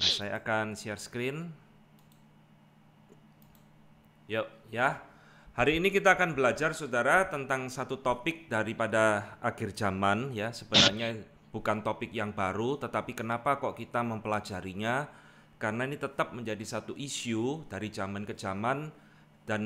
Nah, saya akan share screen. Yuk, ya. Hari ini kita akan belajar saudara tentang satu topik daripada akhir zaman ya. Sebenarnya bukan topik yang baru, tetapi kenapa kok kita mempelajarinya? Karena ini tetap menjadi satu isu dari zaman ke zaman dan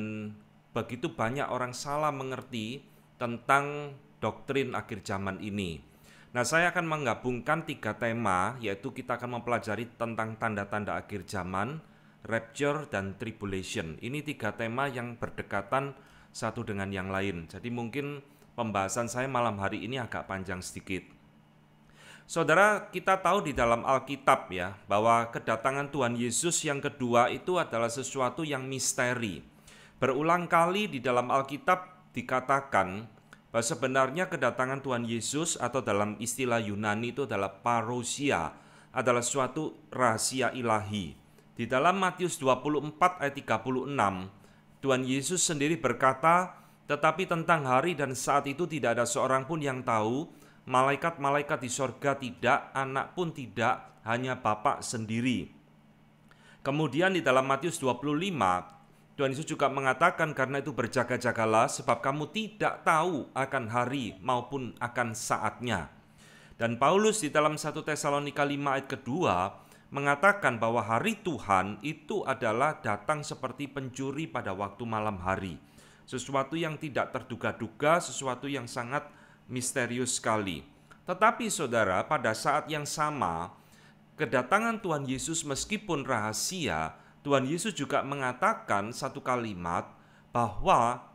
begitu banyak orang salah mengerti tentang doktrin akhir zaman ini. Nah, saya akan menggabungkan tiga tema, yaitu kita akan mempelajari tentang tanda-tanda akhir zaman, rapture, dan tribulation. Ini tiga tema yang berdekatan satu dengan yang lain. Jadi mungkin pembahasan saya malam hari ini agak panjang sedikit. Saudara, kita tahu di dalam Alkitab ya, bahwa kedatangan Tuhan Yesus yang kedua itu adalah sesuatu yang misteri. Berulang kali di dalam Alkitab dikatakan Sebenarnya kedatangan Tuhan Yesus atau dalam istilah Yunani itu adalah parousia, adalah suatu rahasia ilahi. Di dalam Matius 24 ayat 36, Tuhan Yesus sendiri berkata, "Tetapi tentang hari dan saat itu tidak ada seorang pun yang tahu, malaikat-malaikat di sorga tidak, anak pun tidak, hanya Bapak sendiri." Kemudian di dalam Matius 25 Tuhan Yesus juga mengatakan karena itu berjaga-jagalah sebab kamu tidak tahu akan hari maupun akan saatnya. Dan Paulus di dalam 1 Tesalonika 5 ayat kedua mengatakan bahwa hari Tuhan itu adalah datang seperti pencuri pada waktu malam hari. Sesuatu yang tidak terduga-duga, sesuatu yang sangat misterius sekali. Tetapi saudara, pada saat yang sama, kedatangan Tuhan Yesus meskipun rahasia, Tuhan Yesus juga mengatakan satu kalimat bahwa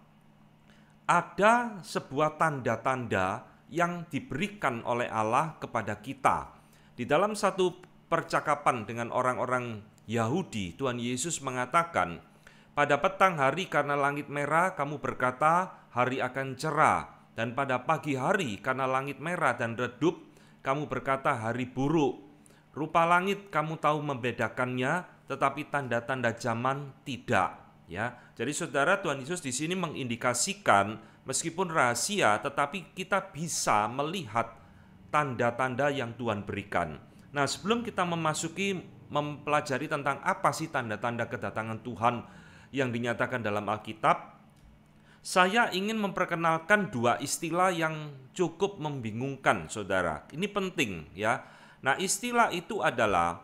ada sebuah tanda-tanda yang diberikan oleh Allah kepada kita. Di dalam satu percakapan dengan orang-orang Yahudi, Tuhan Yesus mengatakan, "Pada petang hari karena langit merah kamu berkata, hari akan cerah, dan pada pagi hari karena langit merah dan redup kamu berkata hari buruk. Rupa langit kamu tahu membedakannya, tetapi tanda-tanda zaman tidak ya. Jadi saudara Tuhan Yesus di sini mengindikasikan meskipun rahasia tetapi kita bisa melihat tanda-tanda yang Tuhan berikan. Nah, sebelum kita memasuki mempelajari tentang apa sih tanda-tanda kedatangan Tuhan yang dinyatakan dalam Alkitab, saya ingin memperkenalkan dua istilah yang cukup membingungkan Saudara. Ini penting ya. Nah, istilah itu adalah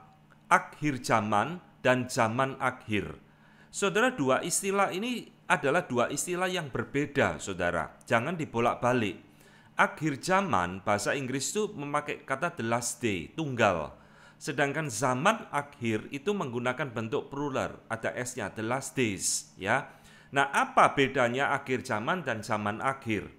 akhir zaman dan zaman akhir. Saudara, dua istilah ini adalah dua istilah yang berbeda, saudara. Jangan dibolak-balik. Akhir zaman, bahasa Inggris itu memakai kata the last day, tunggal. Sedangkan zaman akhir itu menggunakan bentuk plural, ada S-nya, the last days. ya. Nah, apa bedanya akhir zaman dan zaman akhir?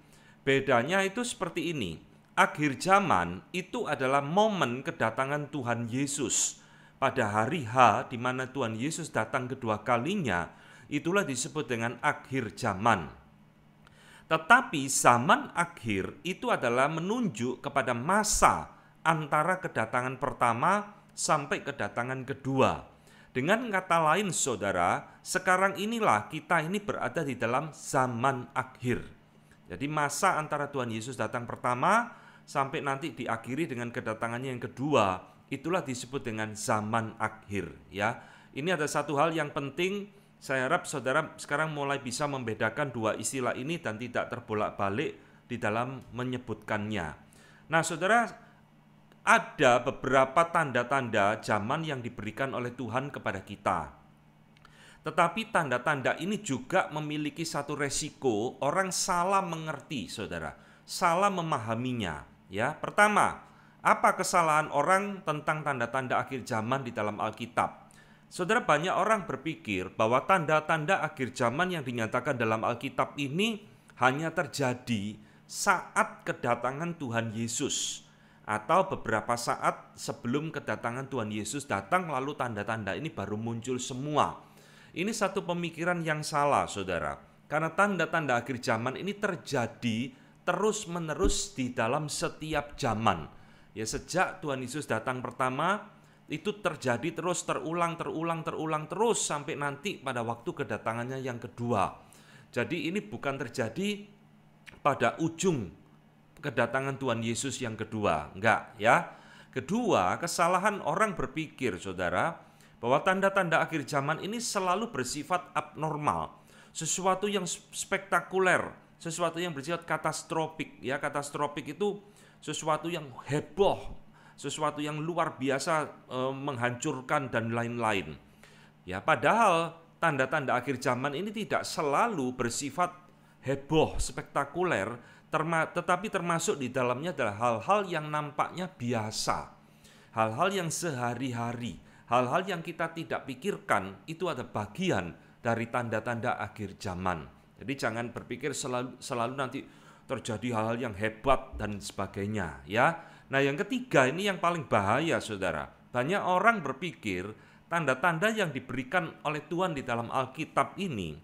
Bedanya itu seperti ini. Akhir zaman itu adalah momen kedatangan Tuhan Yesus pada hari H di mana Tuhan Yesus datang kedua kalinya, itulah disebut dengan akhir zaman. Tetapi zaman akhir itu adalah menunjuk kepada masa antara kedatangan pertama sampai kedatangan kedua. Dengan kata lain, saudara, sekarang inilah kita ini berada di dalam zaman akhir. Jadi, masa antara Tuhan Yesus datang pertama sampai nanti diakhiri dengan kedatangannya yang kedua Itulah disebut dengan zaman akhir ya. Ini ada satu hal yang penting saya harap saudara sekarang mulai bisa membedakan dua istilah ini dan tidak terbolak-balik di dalam menyebutkannya. Nah, saudara, ada beberapa tanda-tanda zaman yang diberikan oleh Tuhan kepada kita. Tetapi tanda-tanda ini juga memiliki satu resiko orang salah mengerti, saudara. Salah memahaminya, ya. Pertama, apa kesalahan orang tentang tanda-tanda akhir zaman di dalam Alkitab? Saudara, banyak orang berpikir bahwa tanda-tanda akhir zaman yang dinyatakan dalam Alkitab ini hanya terjadi saat kedatangan Tuhan Yesus atau beberapa saat sebelum kedatangan Tuhan Yesus datang lalu tanda-tanda ini baru muncul semua. Ini satu pemikiran yang salah, Saudara. Karena tanda-tanda akhir zaman ini terjadi terus-menerus di dalam setiap zaman Ya sejak Tuhan Yesus datang pertama itu terjadi terus terulang terulang terulang terus sampai nanti pada waktu kedatangannya yang kedua. Jadi ini bukan terjadi pada ujung kedatangan Tuhan Yesus yang kedua, enggak ya. Kedua, kesalahan orang berpikir, Saudara, bahwa tanda-tanda akhir zaman ini selalu bersifat abnormal, sesuatu yang spektakuler, sesuatu yang bersifat katastropik ya. katastropik itu sesuatu yang heboh, sesuatu yang luar biasa e, menghancurkan dan lain-lain. Ya, padahal tanda-tanda akhir zaman ini tidak selalu bersifat heboh, spektakuler, terma tetapi termasuk di dalamnya adalah hal-hal yang nampaknya biasa. Hal-hal yang sehari-hari, hal-hal yang kita tidak pikirkan itu ada bagian dari tanda-tanda akhir zaman. Jadi jangan berpikir selalu selalu nanti terjadi hal-hal yang hebat dan sebagainya ya. Nah, yang ketiga ini yang paling bahaya Saudara. Banyak orang berpikir tanda-tanda yang diberikan oleh Tuhan di dalam Alkitab ini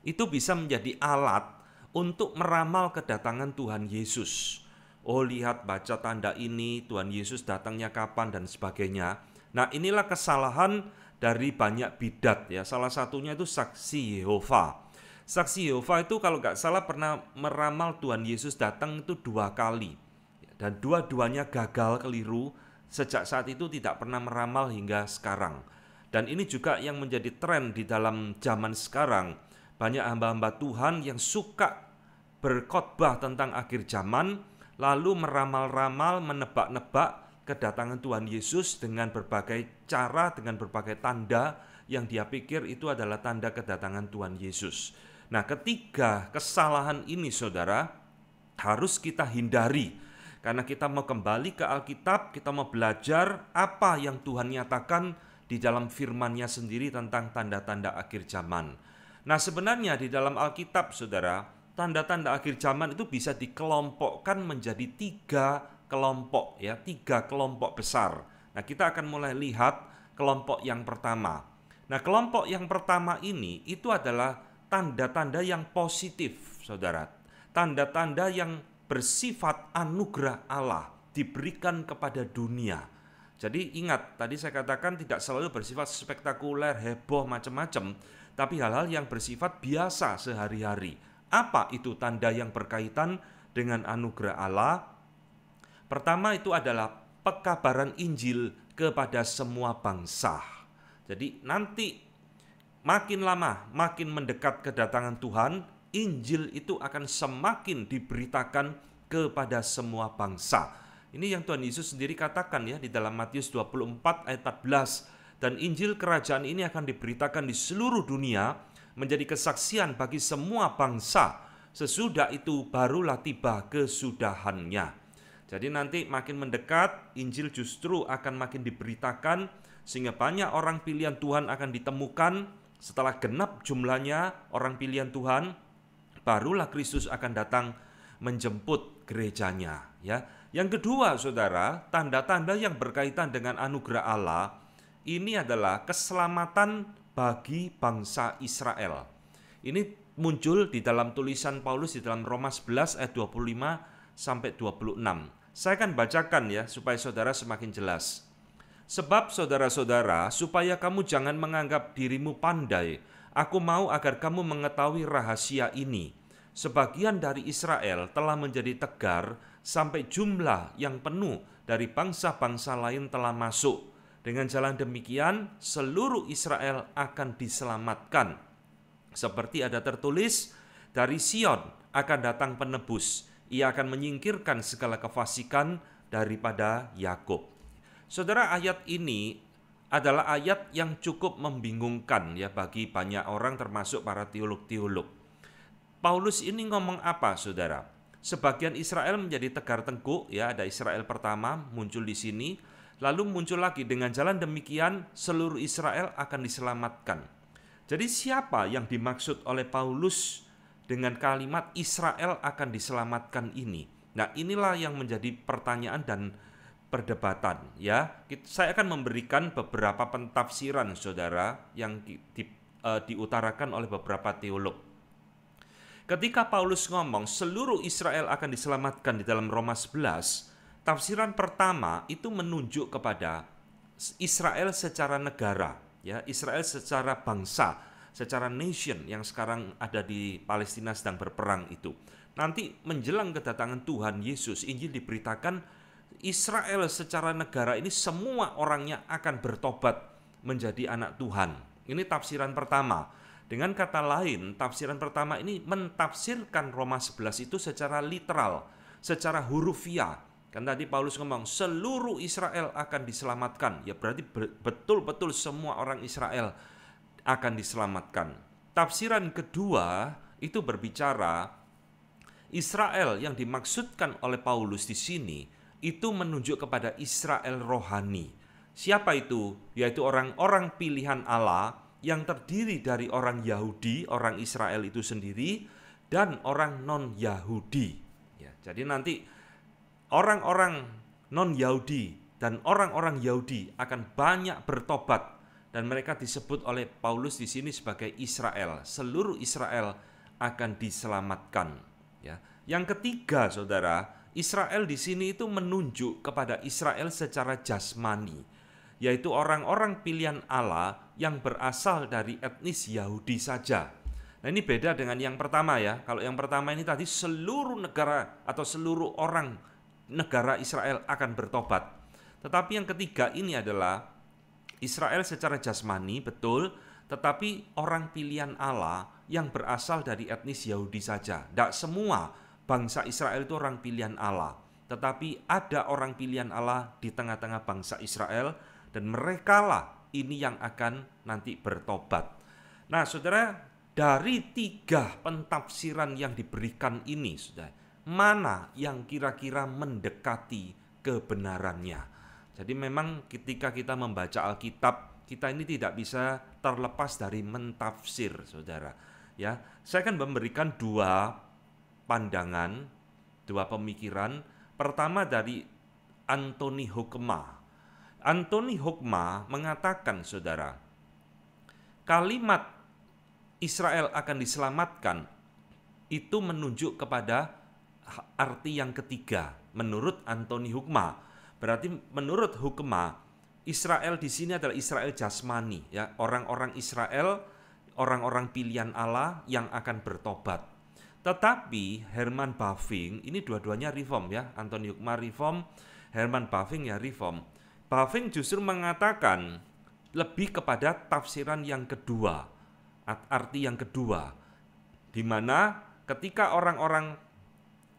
itu bisa menjadi alat untuk meramal kedatangan Tuhan Yesus. Oh, lihat baca tanda ini, Tuhan Yesus datangnya kapan dan sebagainya. Nah, inilah kesalahan dari banyak bidat ya. Salah satunya itu saksi Yehova. Saksi Yehova itu kalau nggak salah pernah meramal Tuhan Yesus datang itu dua kali. Dan dua-duanya gagal keliru, sejak saat itu tidak pernah meramal hingga sekarang. Dan ini juga yang menjadi tren di dalam zaman sekarang. Banyak hamba-hamba Tuhan yang suka berkhotbah tentang akhir zaman, lalu meramal-ramal, menebak-nebak kedatangan Tuhan Yesus dengan berbagai cara, dengan berbagai tanda yang dia pikir itu adalah tanda kedatangan Tuhan Yesus. Nah, ketiga kesalahan ini Saudara harus kita hindari karena kita mau kembali ke Alkitab, kita mau belajar apa yang Tuhan nyatakan di dalam firman-Nya sendiri tentang tanda-tanda akhir zaman. Nah, sebenarnya di dalam Alkitab Saudara, tanda-tanda akhir zaman itu bisa dikelompokkan menjadi tiga kelompok ya, tiga kelompok besar. Nah, kita akan mulai lihat kelompok yang pertama. Nah, kelompok yang pertama ini itu adalah tanda-tanda yang positif, saudara. Tanda-tanda yang bersifat anugerah Allah diberikan kepada dunia. Jadi ingat, tadi saya katakan tidak selalu bersifat spektakuler, heboh, macam-macam, tapi hal-hal yang bersifat biasa sehari-hari. Apa itu tanda yang berkaitan dengan anugerah Allah? Pertama itu adalah pekabaran Injil kepada semua bangsa. Jadi nanti makin lama makin mendekat kedatangan Tuhan, Injil itu akan semakin diberitakan kepada semua bangsa. Ini yang Tuhan Yesus sendiri katakan ya di dalam Matius 24 ayat 14 dan Injil kerajaan ini akan diberitakan di seluruh dunia menjadi kesaksian bagi semua bangsa. Sesudah itu barulah tiba kesudahannya. Jadi nanti makin mendekat Injil justru akan makin diberitakan sehingga banyak orang pilihan Tuhan akan ditemukan setelah genap jumlahnya orang pilihan Tuhan, barulah Kristus akan datang menjemput gerejanya, ya. Yang kedua, Saudara, tanda-tanda yang berkaitan dengan anugerah Allah ini adalah keselamatan bagi bangsa Israel. Ini muncul di dalam tulisan Paulus di dalam Roma 11 ayat 25 sampai 26. Saya akan bacakan ya supaya saudara semakin jelas. Sebab saudara-saudara, supaya kamu jangan menganggap dirimu pandai, aku mau agar kamu mengetahui rahasia ini. Sebagian dari Israel telah menjadi tegar sampai jumlah yang penuh dari bangsa-bangsa lain telah masuk. Dengan jalan demikian, seluruh Israel akan diselamatkan. Seperti ada tertulis, dari Sion akan datang penebus. Ia akan menyingkirkan segala kefasikan daripada Yakub. Saudara, ayat ini adalah ayat yang cukup membingungkan ya bagi banyak orang termasuk para teolog-teolog. Paulus ini ngomong apa, Saudara? Sebagian Israel menjadi tegar tengkuk ya, ada Israel pertama muncul di sini, lalu muncul lagi dengan jalan demikian seluruh Israel akan diselamatkan. Jadi siapa yang dimaksud oleh Paulus dengan kalimat Israel akan diselamatkan ini? Nah, inilah yang menjadi pertanyaan dan perdebatan ya. Saya akan memberikan beberapa pentafsiran Saudara yang di, di, uh, diutarakan oleh beberapa teolog. Ketika Paulus ngomong seluruh Israel akan diselamatkan di dalam Roma 11, tafsiran pertama itu menunjuk kepada Israel secara negara, ya, Israel secara bangsa, secara nation yang sekarang ada di Palestina sedang berperang itu. Nanti menjelang kedatangan Tuhan Yesus, Injil diberitakan Israel secara negara ini semua orangnya akan bertobat menjadi anak Tuhan. Ini tafsiran pertama. Dengan kata lain, tafsiran pertama ini mentafsirkan Roma 11 itu secara literal, secara hurufiah. Kan tadi Paulus ngomong seluruh Israel akan diselamatkan. Ya berarti betul-betul semua orang Israel akan diselamatkan. Tafsiran kedua itu berbicara Israel yang dimaksudkan oleh Paulus di sini itu menunjuk kepada Israel rohani. Siapa itu? Yaitu orang-orang pilihan Allah yang terdiri dari orang Yahudi, orang Israel itu sendiri, dan orang non-Yahudi. Ya, jadi nanti orang-orang non-Yahudi dan orang-orang Yahudi akan banyak bertobat dan mereka disebut oleh Paulus di sini sebagai Israel. Seluruh Israel akan diselamatkan. Ya. Yang ketiga, saudara, Israel di sini itu menunjuk kepada Israel secara jasmani, yaitu orang-orang pilihan Allah yang berasal dari etnis Yahudi saja. Nah, ini beda dengan yang pertama ya. Kalau yang pertama ini tadi seluruh negara atau seluruh orang negara Israel akan bertobat. Tetapi yang ketiga ini adalah Israel secara jasmani betul, tetapi orang pilihan Allah yang berasal dari etnis Yahudi saja. Tidak semua bangsa Israel itu orang pilihan Allah, tetapi ada orang pilihan Allah di tengah-tengah bangsa Israel dan merekalah ini yang akan nanti bertobat. Nah, Saudara, dari tiga pentafsiran yang diberikan ini, Saudara, mana yang kira-kira mendekati kebenarannya. Jadi memang ketika kita membaca Alkitab, kita ini tidak bisa terlepas dari mentafsir, Saudara. Ya, saya akan memberikan dua pandangan, dua pemikiran. Pertama dari Anthony Hukma. Anthony Hukma mengatakan, saudara, kalimat Israel akan diselamatkan itu menunjuk kepada arti yang ketiga menurut Anthony Hukma. Berarti menurut Hukma Israel di sini adalah Israel jasmani ya, orang-orang Israel, orang-orang pilihan Allah yang akan bertobat. Tetapi Herman Buffing ini dua-duanya reform ya, Anton Yukmar reform, Herman Buffing ya reform. Buffing justru mengatakan lebih kepada tafsiran yang kedua, arti yang kedua, di mana ketika orang-orang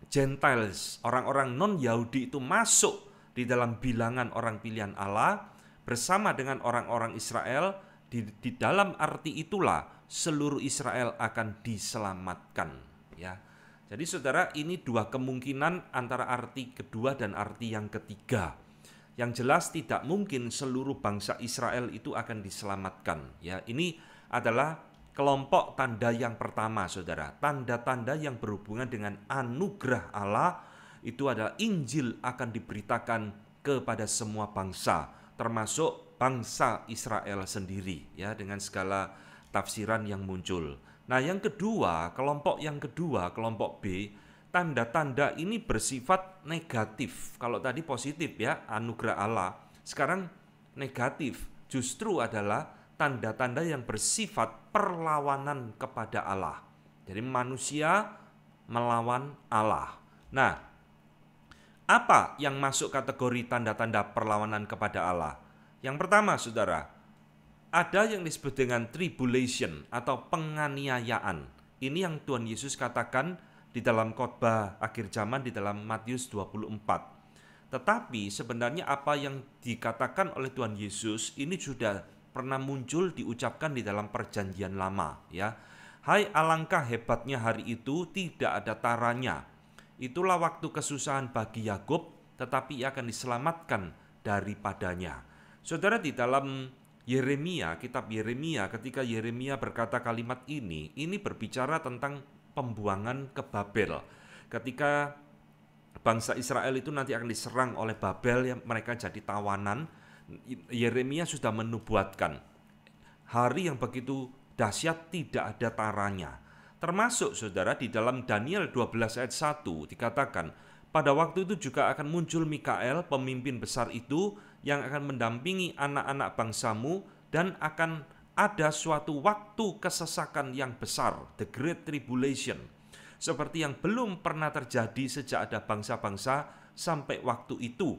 Gentiles, orang-orang non-Yahudi itu masuk di dalam bilangan orang pilihan Allah bersama dengan orang-orang Israel, di, di dalam arti itulah seluruh Israel akan diselamatkan ya. Jadi saudara ini dua kemungkinan antara arti kedua dan arti yang ketiga. Yang jelas tidak mungkin seluruh bangsa Israel itu akan diselamatkan ya. Ini adalah kelompok tanda yang pertama saudara. Tanda-tanda yang berhubungan dengan anugerah Allah itu adalah Injil akan diberitakan kepada semua bangsa termasuk bangsa Israel sendiri ya dengan segala tafsiran yang muncul. Nah, yang kedua, kelompok yang kedua, kelompok B, tanda-tanda ini bersifat negatif. Kalau tadi positif ya, anugerah Allah. Sekarang negatif, justru adalah tanda-tanda yang bersifat perlawanan kepada Allah. Jadi manusia melawan Allah. Nah, apa yang masuk kategori tanda-tanda perlawanan kepada Allah? Yang pertama, Saudara, ada yang disebut dengan tribulation atau penganiayaan. Ini yang Tuhan Yesus katakan di dalam khotbah akhir zaman di dalam Matius 24. Tetapi sebenarnya apa yang dikatakan oleh Tuhan Yesus ini sudah pernah muncul diucapkan di dalam perjanjian lama ya. Hai alangkah hebatnya hari itu tidak ada taranya. Itulah waktu kesusahan bagi Yakub tetapi ia akan diselamatkan daripadanya. Saudara di dalam Yeremia, kitab Yeremia ketika Yeremia berkata kalimat ini, ini berbicara tentang pembuangan ke Babel. Ketika bangsa Israel itu nanti akan diserang oleh Babel yang mereka jadi tawanan, Yeremia sudah menubuatkan hari yang begitu dahsyat tidak ada taranya. Termasuk saudara di dalam Daniel 12 ayat 1 dikatakan, pada waktu itu juga akan muncul Mikael, pemimpin besar itu, yang akan mendampingi anak-anak bangsamu dan akan ada suatu waktu kesesakan yang besar, the Great Tribulation, seperti yang belum pernah terjadi sejak ada bangsa-bangsa sampai waktu itu.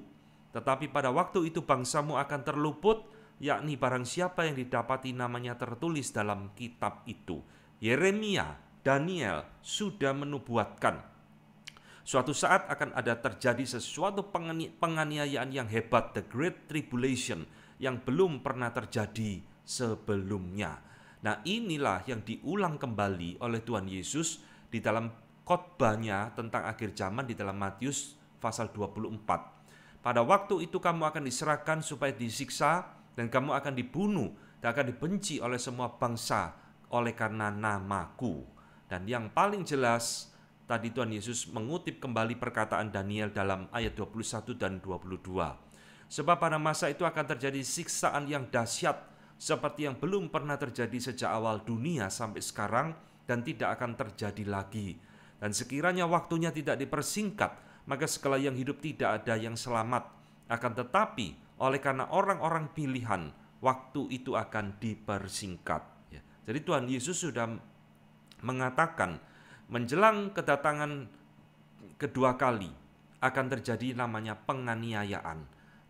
Tetapi pada waktu itu bangsamu akan terluput, yakni barang siapa yang didapati namanya tertulis dalam kitab itu. Yeremia, Daniel sudah menubuatkan Suatu saat akan ada terjadi sesuatu penganiayaan yang hebat, the great tribulation yang belum pernah terjadi sebelumnya. Nah, inilah yang diulang kembali oleh Tuhan Yesus di dalam khotbahnya tentang akhir zaman di dalam Matius pasal 24. Pada waktu itu kamu akan diserahkan supaya disiksa dan kamu akan dibunuh dan akan dibenci oleh semua bangsa oleh karena namaku. Dan yang paling jelas Tadi Tuhan Yesus mengutip kembali perkataan Daniel dalam ayat 21 dan 22. Sebab pada masa itu akan terjadi siksaan yang dahsyat seperti yang belum pernah terjadi sejak awal dunia sampai sekarang dan tidak akan terjadi lagi. Dan sekiranya waktunya tidak dipersingkat, maka segala yang hidup tidak ada yang selamat. Akan tetapi, oleh karena orang-orang pilihan, waktu itu akan dipersingkat. Ya. Jadi Tuhan Yesus sudah mengatakan menjelang kedatangan kedua kali akan terjadi namanya penganiayaan.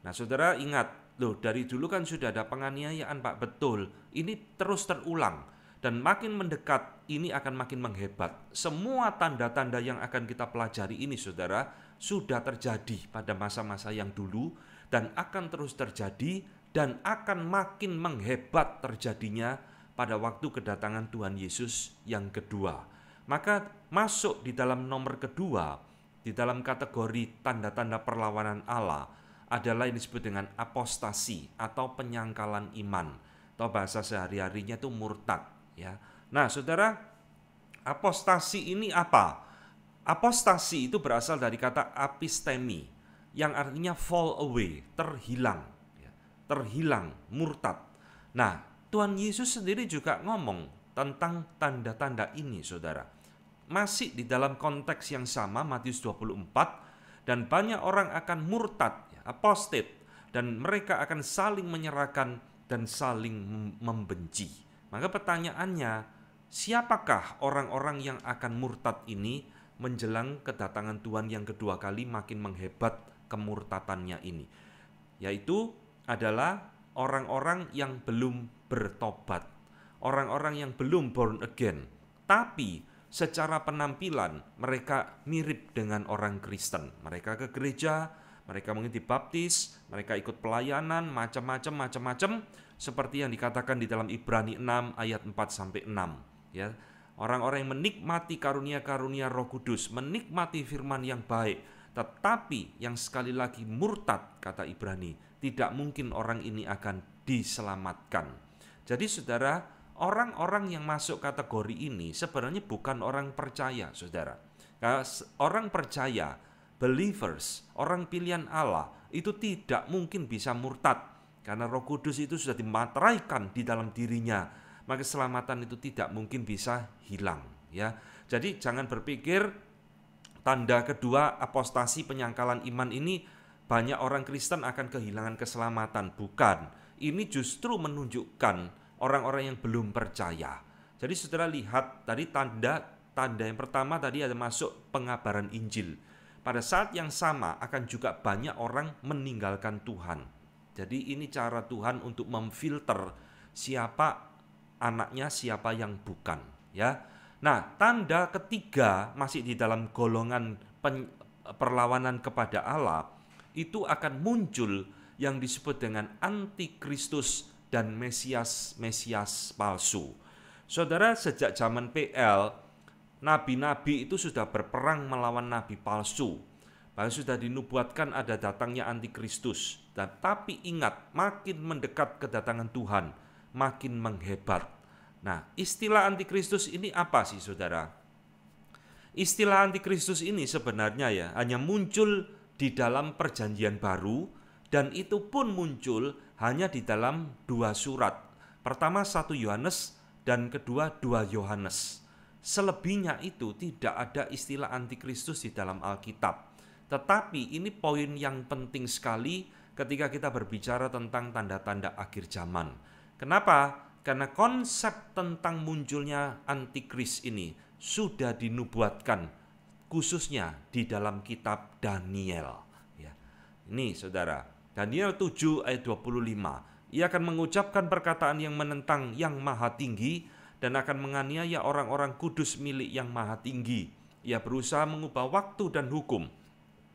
Nah, saudara ingat, loh dari dulu kan sudah ada penganiayaan, Pak. Betul, ini terus terulang dan makin mendekat ini akan makin menghebat. Semua tanda-tanda yang akan kita pelajari ini, saudara, sudah terjadi pada masa-masa yang dulu dan akan terus terjadi dan akan makin menghebat terjadinya pada waktu kedatangan Tuhan Yesus yang kedua maka masuk di dalam nomor kedua di dalam kategori tanda-tanda perlawanan Allah adalah yang disebut dengan apostasi atau penyangkalan iman atau bahasa sehari-harinya itu murtad ya. Nah, Saudara, apostasi ini apa? Apostasi itu berasal dari kata apistemi yang artinya fall away, terhilang, ya. terhilang, murtad. Nah, Tuhan Yesus sendiri juga ngomong tentang tanda-tanda ini, saudara. Masih di dalam konteks yang sama, Matius 24, dan banyak orang akan murtad, ya, apostat, dan mereka akan saling menyerahkan dan saling membenci. Maka pertanyaannya, siapakah orang-orang yang akan murtad ini menjelang kedatangan Tuhan yang kedua kali makin menghebat kemurtatannya ini? Yaitu adalah orang-orang yang belum bertobat orang-orang yang belum born again, tapi secara penampilan mereka mirip dengan orang Kristen. Mereka ke gereja, mereka mengikuti baptis, mereka ikut pelayanan, macam-macam, macam-macam, seperti yang dikatakan di dalam Ibrani 6 ayat 4 sampai 6, ya. Orang-orang yang menikmati karunia-karunia Roh Kudus, menikmati firman yang baik, tetapi yang sekali lagi murtad kata Ibrani, tidak mungkin orang ini akan diselamatkan. Jadi saudara, orang-orang yang masuk kategori ini sebenarnya bukan orang percaya, saudara. Orang percaya, believers, orang pilihan Allah, itu tidak mungkin bisa murtad. Karena roh kudus itu sudah dimateraikan di dalam dirinya. Maka keselamatan itu tidak mungkin bisa hilang. ya. Jadi jangan berpikir tanda kedua apostasi penyangkalan iman ini banyak orang Kristen akan kehilangan keselamatan. Bukan. Ini justru menunjukkan orang-orang yang belum percaya. Jadi setelah lihat tadi tanda tanda yang pertama tadi ada masuk pengabaran Injil. Pada saat yang sama akan juga banyak orang meninggalkan Tuhan. Jadi ini cara Tuhan untuk memfilter siapa anaknya, siapa yang bukan, ya. Nah, tanda ketiga masih di dalam golongan pen, perlawanan kepada Allah itu akan muncul yang disebut dengan antikristus dan mesias-mesias palsu. Saudara, sejak zaman PL, nabi-nabi itu sudah berperang melawan nabi palsu. Bahkan sudah dinubuatkan ada datangnya antikristus. Dan tapi ingat, makin mendekat kedatangan Tuhan, makin menghebat. Nah, istilah antikristus ini apa sih, Saudara? Istilah antikristus ini sebenarnya ya hanya muncul di dalam perjanjian baru dan itu pun muncul hanya di dalam dua surat. Pertama satu Yohanes dan kedua dua Yohanes. Selebihnya itu tidak ada istilah antikristus di dalam Alkitab. Tetapi ini poin yang penting sekali ketika kita berbicara tentang tanda-tanda akhir zaman. Kenapa? Karena konsep tentang munculnya antikris ini sudah dinubuatkan khususnya di dalam kitab Daniel. Ya. Ini saudara, Daniel 7 ayat 25. Ia akan mengucapkan perkataan yang menentang yang maha tinggi dan akan menganiaya orang-orang kudus milik yang maha tinggi. Ia berusaha mengubah waktu dan hukum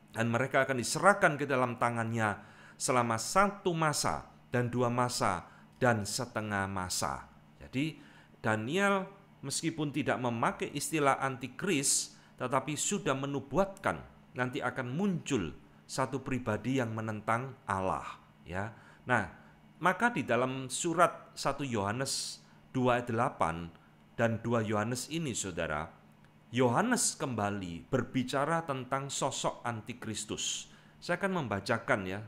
dan mereka akan diserahkan ke dalam tangannya selama satu masa dan dua masa dan setengah masa. Jadi Daniel meskipun tidak memakai istilah antikris tetapi sudah menubuatkan nanti akan muncul satu pribadi yang menentang Allah ya. Nah, maka di dalam surat 1 Yohanes 28 dan 2 Yohanes ini Saudara, Yohanes kembali berbicara tentang sosok antikristus. Saya akan membacakan ya.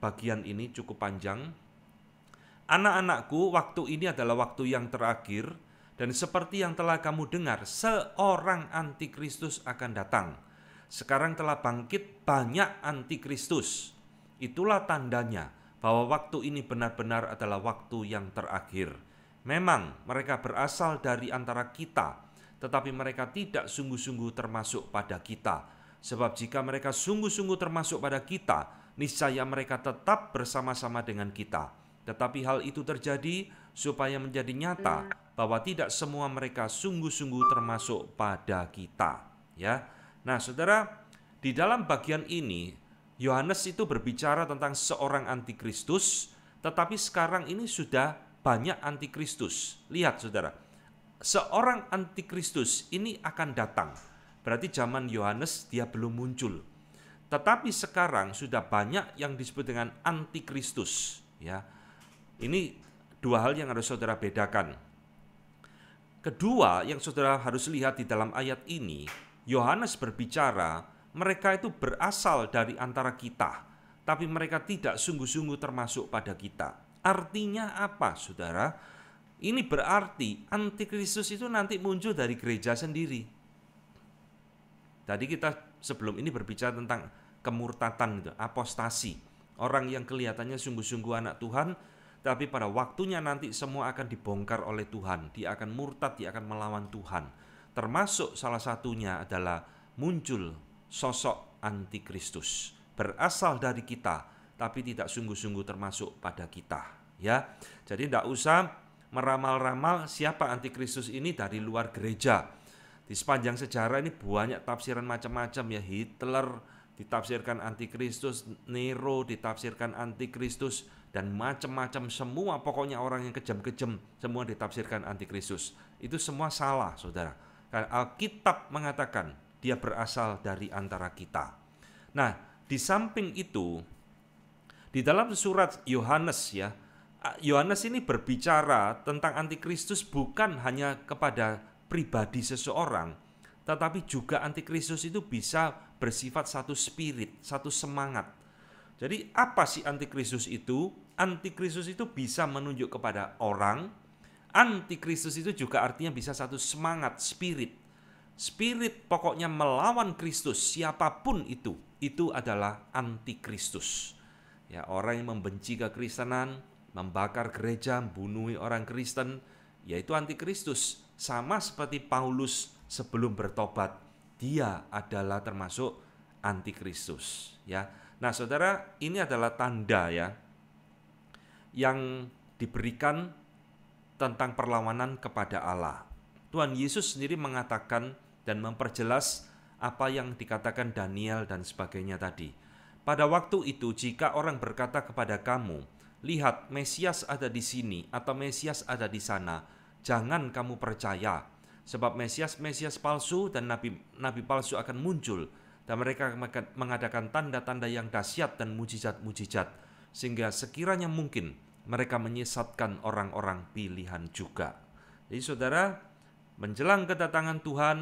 Bagian ini cukup panjang. Anak-anakku, waktu ini adalah waktu yang terakhir dan seperti yang telah kamu dengar, seorang antikristus akan datang sekarang telah bangkit banyak antikristus. Itulah tandanya bahwa waktu ini benar-benar adalah waktu yang terakhir. Memang mereka berasal dari antara kita, tetapi mereka tidak sungguh-sungguh termasuk pada kita. Sebab jika mereka sungguh-sungguh termasuk pada kita, niscaya mereka tetap bersama-sama dengan kita. Tetapi hal itu terjadi supaya menjadi nyata hmm. bahwa tidak semua mereka sungguh-sungguh termasuk pada kita, ya. Nah, saudara, di dalam bagian ini Yohanes itu berbicara tentang seorang antikristus, tetapi sekarang ini sudah banyak antikristus. Lihat saudara, seorang antikristus ini akan datang. Berarti zaman Yohanes dia belum muncul. Tetapi sekarang sudah banyak yang disebut dengan antikristus, ya. Ini dua hal yang harus saudara bedakan. Kedua yang saudara harus lihat di dalam ayat ini Yohanes berbicara, mereka itu berasal dari antara kita, tapi mereka tidak sungguh-sungguh termasuk pada kita. Artinya apa, saudara? Ini berarti antikristus itu nanti muncul dari gereja sendiri. Tadi kita sebelum ini berbicara tentang kemurtatan gitu, apostasi. Orang yang kelihatannya sungguh-sungguh anak Tuhan, tapi pada waktunya nanti semua akan dibongkar oleh Tuhan. Dia akan murtad, dia akan melawan Tuhan termasuk salah satunya adalah muncul sosok antikristus berasal dari kita tapi tidak sungguh-sungguh termasuk pada kita ya jadi tidak usah meramal-ramal siapa antikristus ini dari luar gereja di sepanjang sejarah ini banyak tafsiran macam-macam ya Hitler ditafsirkan antikristus Nero ditafsirkan antikristus dan macam-macam semua pokoknya orang yang kejam-kejam semua ditafsirkan antikristus itu semua salah saudara karena Alkitab mengatakan dia berasal dari antara kita. Nah, di samping itu di dalam surat Yohanes ya, Yohanes ini berbicara tentang antikristus bukan hanya kepada pribadi seseorang, tetapi juga antikristus itu bisa bersifat satu spirit, satu semangat. Jadi apa sih antikristus itu? Antikristus itu bisa menunjuk kepada orang, Antikristus itu juga artinya bisa satu semangat, spirit. Spirit pokoknya melawan Kristus, siapapun itu, itu adalah antikristus. Ya, orang yang membenci kekristenan, membakar gereja, membunuh orang Kristen, yaitu antikristus. Sama seperti Paulus sebelum bertobat, dia adalah termasuk antikristus, ya. Nah, Saudara, ini adalah tanda ya yang diberikan tentang perlawanan kepada Allah. Tuhan Yesus sendiri mengatakan dan memperjelas apa yang dikatakan Daniel dan sebagainya tadi. Pada waktu itu, jika orang berkata kepada kamu, "Lihat, Mesias ada di sini," atau "Mesias ada di sana," jangan kamu percaya, sebab Mesias-Mesias palsu dan nabi-nabi palsu akan muncul, dan mereka mengadakan tanda-tanda yang dahsyat dan mujizat-mujizat, sehingga sekiranya mungkin mereka menyesatkan orang-orang pilihan juga. Jadi saudara, menjelang kedatangan Tuhan,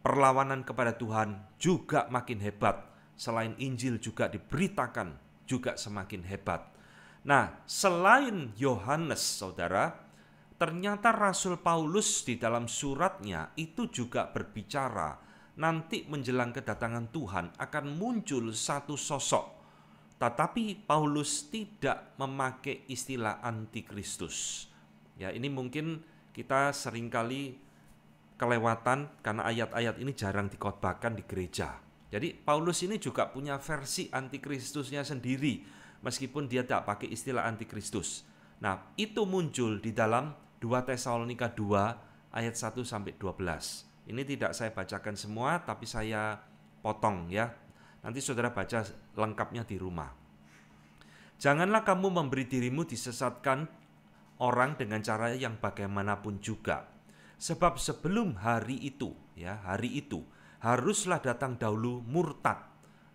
perlawanan kepada Tuhan juga makin hebat. Selain Injil juga diberitakan juga semakin hebat. Nah, selain Yohanes, saudara, ternyata Rasul Paulus di dalam suratnya itu juga berbicara nanti menjelang kedatangan Tuhan akan muncul satu sosok tetapi Paulus tidak memakai istilah antikristus. Ya, ini mungkin kita seringkali kelewatan karena ayat-ayat ini jarang dikotbahkan di gereja. Jadi Paulus ini juga punya versi antikristusnya sendiri meskipun dia tidak pakai istilah antikristus. Nah, itu muncul di dalam 2 Tesalonika 2 ayat 1 sampai 12. Ini tidak saya bacakan semua tapi saya potong ya Nanti saudara baca lengkapnya di rumah. Janganlah kamu memberi dirimu disesatkan orang dengan cara yang bagaimanapun juga. Sebab sebelum hari itu, ya, hari itu haruslah datang dahulu murtad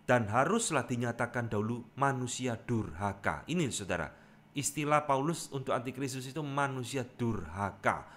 dan haruslah dinyatakan dahulu manusia durhaka. Ini Saudara, istilah Paulus untuk antikristus itu manusia durhaka.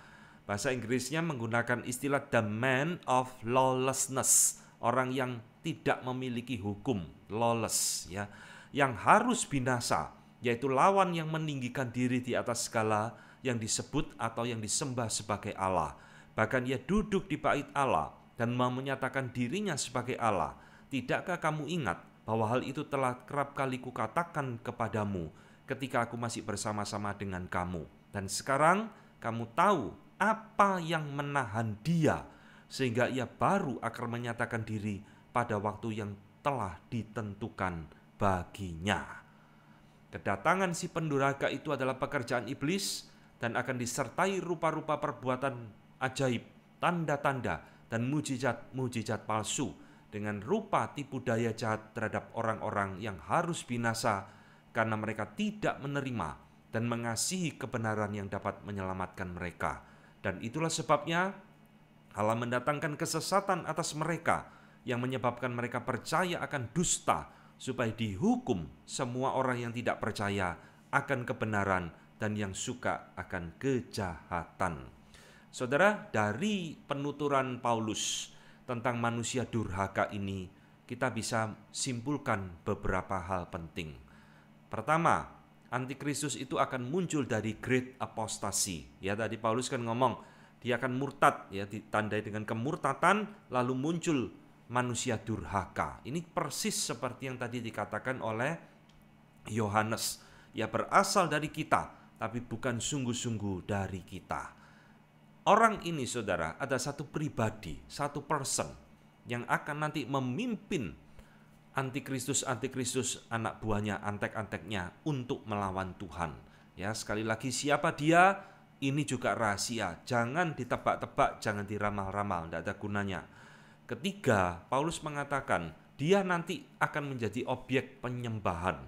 Bahasa Inggrisnya menggunakan istilah the man of lawlessness orang yang tidak memiliki hukum, lawless ya, yang harus binasa, yaitu lawan yang meninggikan diri di atas segala yang disebut atau yang disembah sebagai Allah. Bahkan ia duduk di bait Allah dan mau menyatakan dirinya sebagai Allah. Tidakkah kamu ingat bahwa hal itu telah kerap kali kukatakan kepadamu ketika aku masih bersama-sama dengan kamu? Dan sekarang kamu tahu apa yang menahan dia sehingga ia baru akan menyatakan diri pada waktu yang telah ditentukan baginya. Kedatangan si penduraga itu adalah pekerjaan iblis dan akan disertai rupa-rupa perbuatan ajaib, tanda-tanda, dan mujizat-mujizat palsu dengan rupa tipu daya jahat terhadap orang-orang yang harus binasa karena mereka tidak menerima dan mengasihi kebenaran yang dapat menyelamatkan mereka. Dan itulah sebabnya Allah mendatangkan kesesatan atas mereka yang menyebabkan mereka percaya akan dusta supaya dihukum semua orang yang tidak percaya akan kebenaran dan yang suka akan kejahatan. Saudara, dari penuturan Paulus tentang manusia durhaka ini, kita bisa simpulkan beberapa hal penting. Pertama, antikristus itu akan muncul dari great apostasi. Ya, tadi Paulus kan ngomong, dia akan murtad ya ditandai dengan kemurtatan lalu muncul manusia durhaka. Ini persis seperti yang tadi dikatakan oleh Yohanes. Ya berasal dari kita tapi bukan sungguh-sungguh dari kita. Orang ini Saudara ada satu pribadi, satu person yang akan nanti memimpin antikristus antikristus anak buahnya antek-anteknya untuk melawan Tuhan. Ya, sekali lagi siapa dia? Ini juga rahasia, jangan ditebak-tebak, jangan diramal-ramal, tidak ada gunanya. Ketiga, Paulus mengatakan dia nanti akan menjadi objek penyembahan.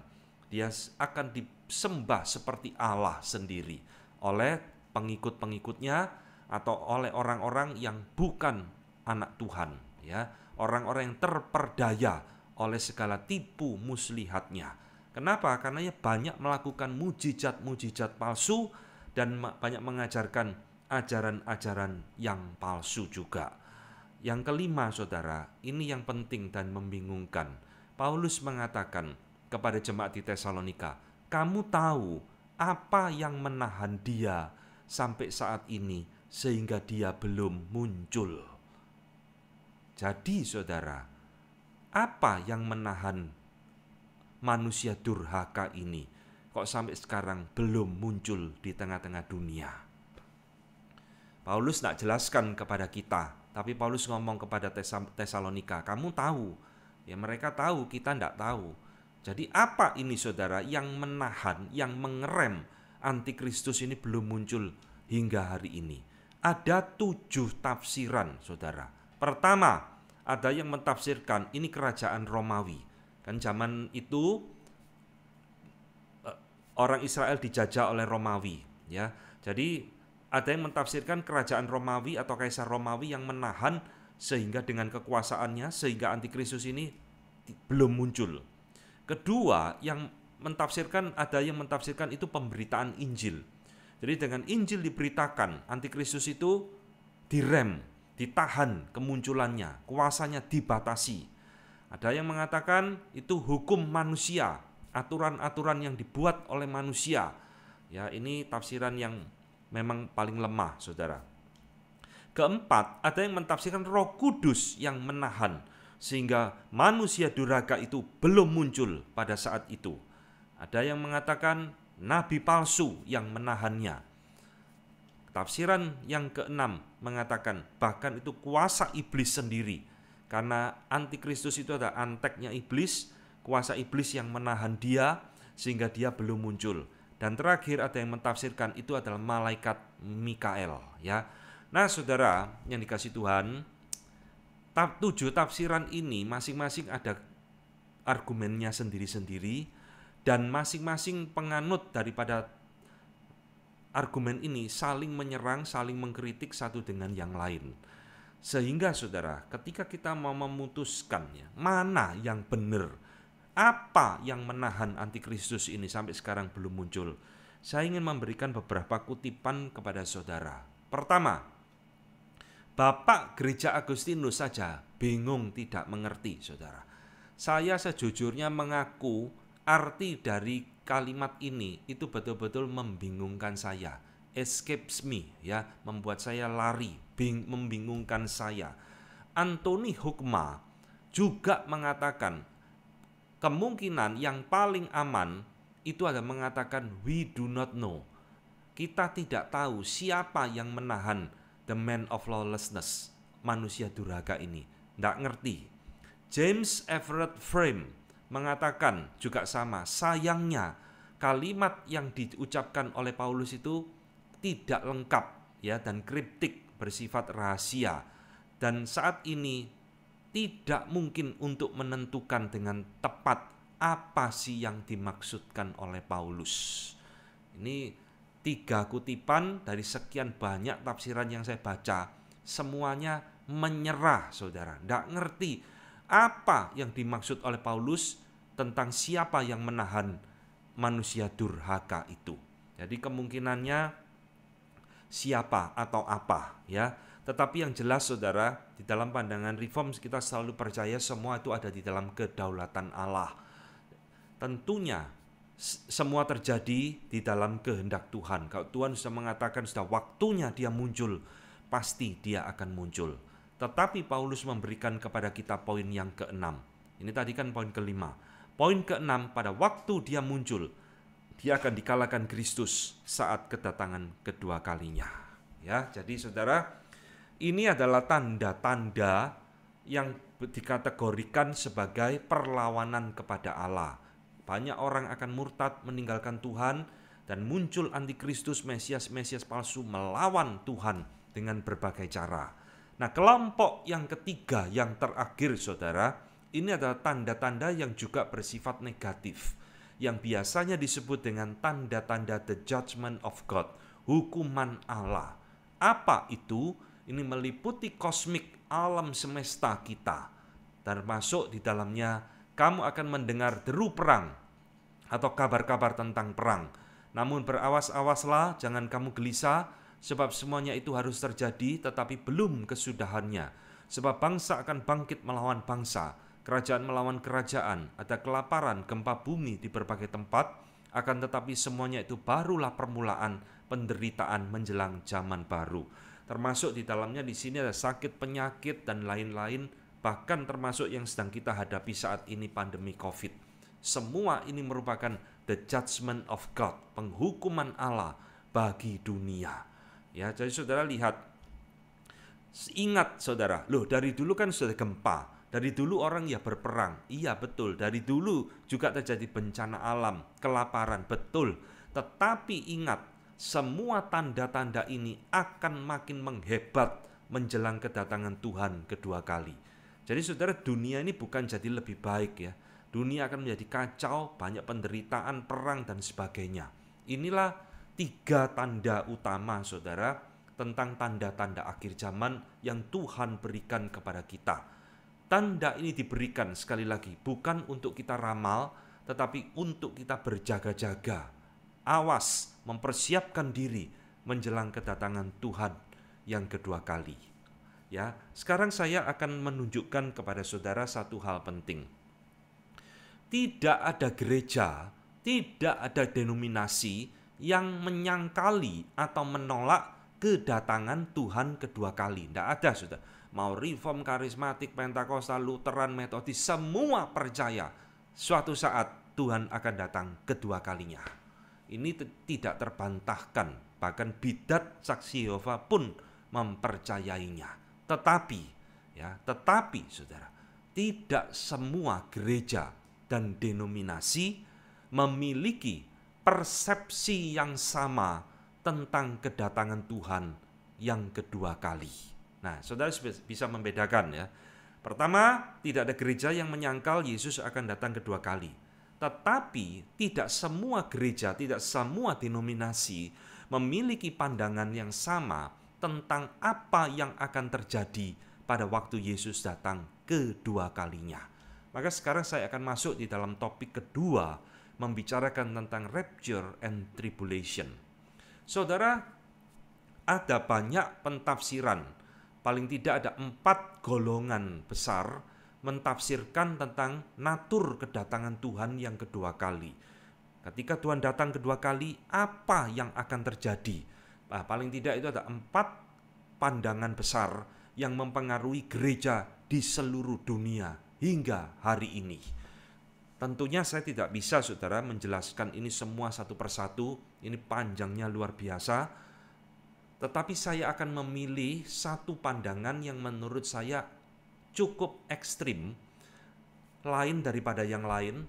Dia akan disembah seperti Allah sendiri oleh pengikut-pengikutnya atau oleh orang-orang yang bukan anak Tuhan, ya. Orang-orang yang terperdaya oleh segala tipu muslihatnya. Kenapa? Karena banyak melakukan mujizat-mujizat palsu dan banyak mengajarkan ajaran-ajaran yang palsu juga. Yang kelima, saudara, ini yang penting dan membingungkan. Paulus mengatakan kepada jemaat di Tesalonika, "Kamu tahu apa yang menahan dia sampai saat ini, sehingga dia belum muncul." Jadi, saudara, apa yang menahan manusia durhaka ini kok sampai sekarang belum muncul di tengah-tengah dunia. Paulus tidak jelaskan kepada kita, tapi Paulus ngomong kepada Tesalonika, kamu tahu, ya mereka tahu, kita tidak tahu. Jadi apa ini saudara yang menahan, yang mengerem antikristus ini belum muncul hingga hari ini? Ada tujuh tafsiran saudara. Pertama, ada yang mentafsirkan ini kerajaan Romawi. Kan zaman itu orang Israel dijajah oleh Romawi ya. Jadi ada yang mentafsirkan kerajaan Romawi atau kaisar Romawi yang menahan sehingga dengan kekuasaannya sehingga antikristus ini belum muncul. Kedua, yang mentafsirkan ada yang mentafsirkan itu pemberitaan Injil. Jadi dengan Injil diberitakan, antikristus itu direm, ditahan kemunculannya, kuasanya dibatasi. Ada yang mengatakan itu hukum manusia, aturan-aturan yang dibuat oleh manusia. Ya, ini tafsiran yang memang paling lemah, Saudara. Keempat, ada yang mentafsirkan Roh Kudus yang menahan sehingga manusia duraka itu belum muncul pada saat itu. Ada yang mengatakan nabi palsu yang menahannya. Tafsiran yang keenam mengatakan bahkan itu kuasa iblis sendiri karena antikristus itu ada anteknya iblis kuasa iblis yang menahan dia sehingga dia belum muncul. Dan terakhir ada yang mentafsirkan itu adalah malaikat Mikael ya. Nah, Saudara yang dikasih Tuhan, tap, tujuh tafsiran ini masing-masing ada argumennya sendiri-sendiri dan masing-masing penganut daripada argumen ini saling menyerang, saling mengkritik satu dengan yang lain. Sehingga saudara, ketika kita mau memutuskan ya, mana yang benar, apa yang menahan antikristus ini sampai sekarang belum muncul? Saya ingin memberikan beberapa kutipan kepada saudara. Pertama, Bapak Gereja Agustinus saja bingung tidak mengerti, saudara. Saya sejujurnya mengaku arti dari kalimat ini itu betul-betul membingungkan saya. Escapes me, ya, membuat saya lari, bing, membingungkan saya. Anthony Hukma juga mengatakan kemungkinan yang paling aman itu adalah mengatakan we do not know. Kita tidak tahu siapa yang menahan the man of lawlessness, manusia durhaka ini. Tidak ngerti. James Everett Frame mengatakan juga sama, sayangnya kalimat yang diucapkan oleh Paulus itu tidak lengkap ya dan kriptik bersifat rahasia. Dan saat ini tidak mungkin untuk menentukan dengan tepat apa sih yang dimaksudkan oleh Paulus. Ini tiga kutipan dari sekian banyak tafsiran yang saya baca. Semuanya menyerah, saudara. Tidak ngerti apa yang dimaksud oleh Paulus tentang siapa yang menahan manusia durhaka itu. Jadi kemungkinannya siapa atau apa ya tetapi yang jelas saudara, di dalam pandangan reform kita selalu percaya semua itu ada di dalam kedaulatan Allah. Tentunya semua terjadi di dalam kehendak Tuhan. Kalau Tuhan sudah mengatakan sudah waktunya dia muncul, pasti dia akan muncul. Tetapi Paulus memberikan kepada kita poin yang keenam. Ini tadi kan poin kelima. Poin keenam, pada waktu dia muncul, dia akan dikalahkan Kristus saat kedatangan kedua kalinya. Ya, jadi saudara, ini adalah tanda-tanda yang dikategorikan sebagai perlawanan kepada Allah. Banyak orang akan murtad meninggalkan Tuhan dan muncul antikristus mesias-mesias palsu melawan Tuhan dengan berbagai cara. Nah, kelompok yang ketiga yang terakhir Saudara, ini adalah tanda-tanda yang juga bersifat negatif yang biasanya disebut dengan tanda-tanda the judgment of God, hukuman Allah. Apa itu? ini meliputi kosmik alam semesta kita. Termasuk di dalamnya kamu akan mendengar deru perang atau kabar-kabar tentang perang. Namun berawas-awaslah, jangan kamu gelisah, sebab semuanya itu harus terjadi tetapi belum kesudahannya. Sebab bangsa akan bangkit melawan bangsa, kerajaan melawan kerajaan, ada kelaparan, gempa bumi di berbagai tempat, akan tetapi semuanya itu barulah permulaan penderitaan menjelang zaman baru. Termasuk di dalamnya di sini ada sakit, penyakit, dan lain-lain, bahkan termasuk yang sedang kita hadapi saat ini pandemi COVID. Semua ini merupakan the judgment of God, penghukuman Allah bagi dunia. Ya, jadi saudara lihat, ingat saudara, loh dari dulu kan sudah gempa, dari dulu orang ya berperang, iya betul, dari dulu juga terjadi bencana alam, kelaparan, betul. Tetapi ingat, semua tanda-tanda ini akan makin menghebat menjelang kedatangan Tuhan kedua kali. Jadi saudara dunia ini bukan jadi lebih baik ya. Dunia akan menjadi kacau, banyak penderitaan, perang dan sebagainya. Inilah tiga tanda utama saudara tentang tanda-tanda akhir zaman yang Tuhan berikan kepada kita. Tanda ini diberikan sekali lagi bukan untuk kita ramal tetapi untuk kita berjaga-jaga awas mempersiapkan diri menjelang kedatangan Tuhan yang kedua kali. Ya, sekarang saya akan menunjukkan kepada saudara satu hal penting. Tidak ada gereja, tidak ada denominasi yang menyangkali atau menolak kedatangan Tuhan kedua kali. Tidak ada, sudah. Mau reform, karismatik, Pentakosta, luteran, Metodis, semua percaya suatu saat Tuhan akan datang kedua kalinya ini tidak terbantahkan bahkan bidat saksi Yehova pun mempercayainya tetapi ya tetapi saudara tidak semua gereja dan denominasi memiliki persepsi yang sama tentang kedatangan Tuhan yang kedua kali. Nah, saudara bisa membedakan ya. Pertama, tidak ada gereja yang menyangkal Yesus akan datang kedua kali. Tetapi tidak semua gereja, tidak semua denominasi memiliki pandangan yang sama tentang apa yang akan terjadi pada waktu Yesus datang kedua kalinya. Maka sekarang saya akan masuk di dalam topik kedua membicarakan tentang rapture and tribulation. Saudara, ada banyak pentafsiran. Paling tidak ada empat golongan besar mentafsirkan tentang natur kedatangan Tuhan yang kedua kali. Ketika Tuhan datang kedua kali, apa yang akan terjadi? Nah, paling tidak itu ada empat pandangan besar yang mempengaruhi gereja di seluruh dunia hingga hari ini. Tentunya saya tidak bisa saudara menjelaskan ini semua satu persatu, ini panjangnya luar biasa. Tetapi saya akan memilih satu pandangan yang menurut saya cukup ekstrim, lain daripada yang lain,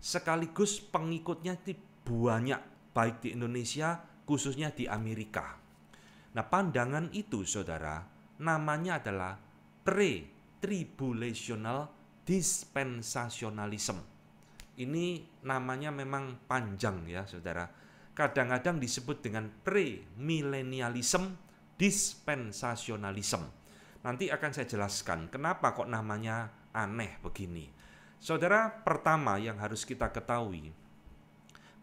sekaligus pengikutnya banyak baik di Indonesia khususnya di Amerika. Nah pandangan itu saudara namanya adalah pre-tribulational dispensationalism. Ini namanya memang panjang ya saudara. Kadang-kadang disebut dengan pre-millennialism dispensationalism. Nanti akan saya jelaskan kenapa kok namanya aneh begini. Saudara, pertama yang harus kita ketahui,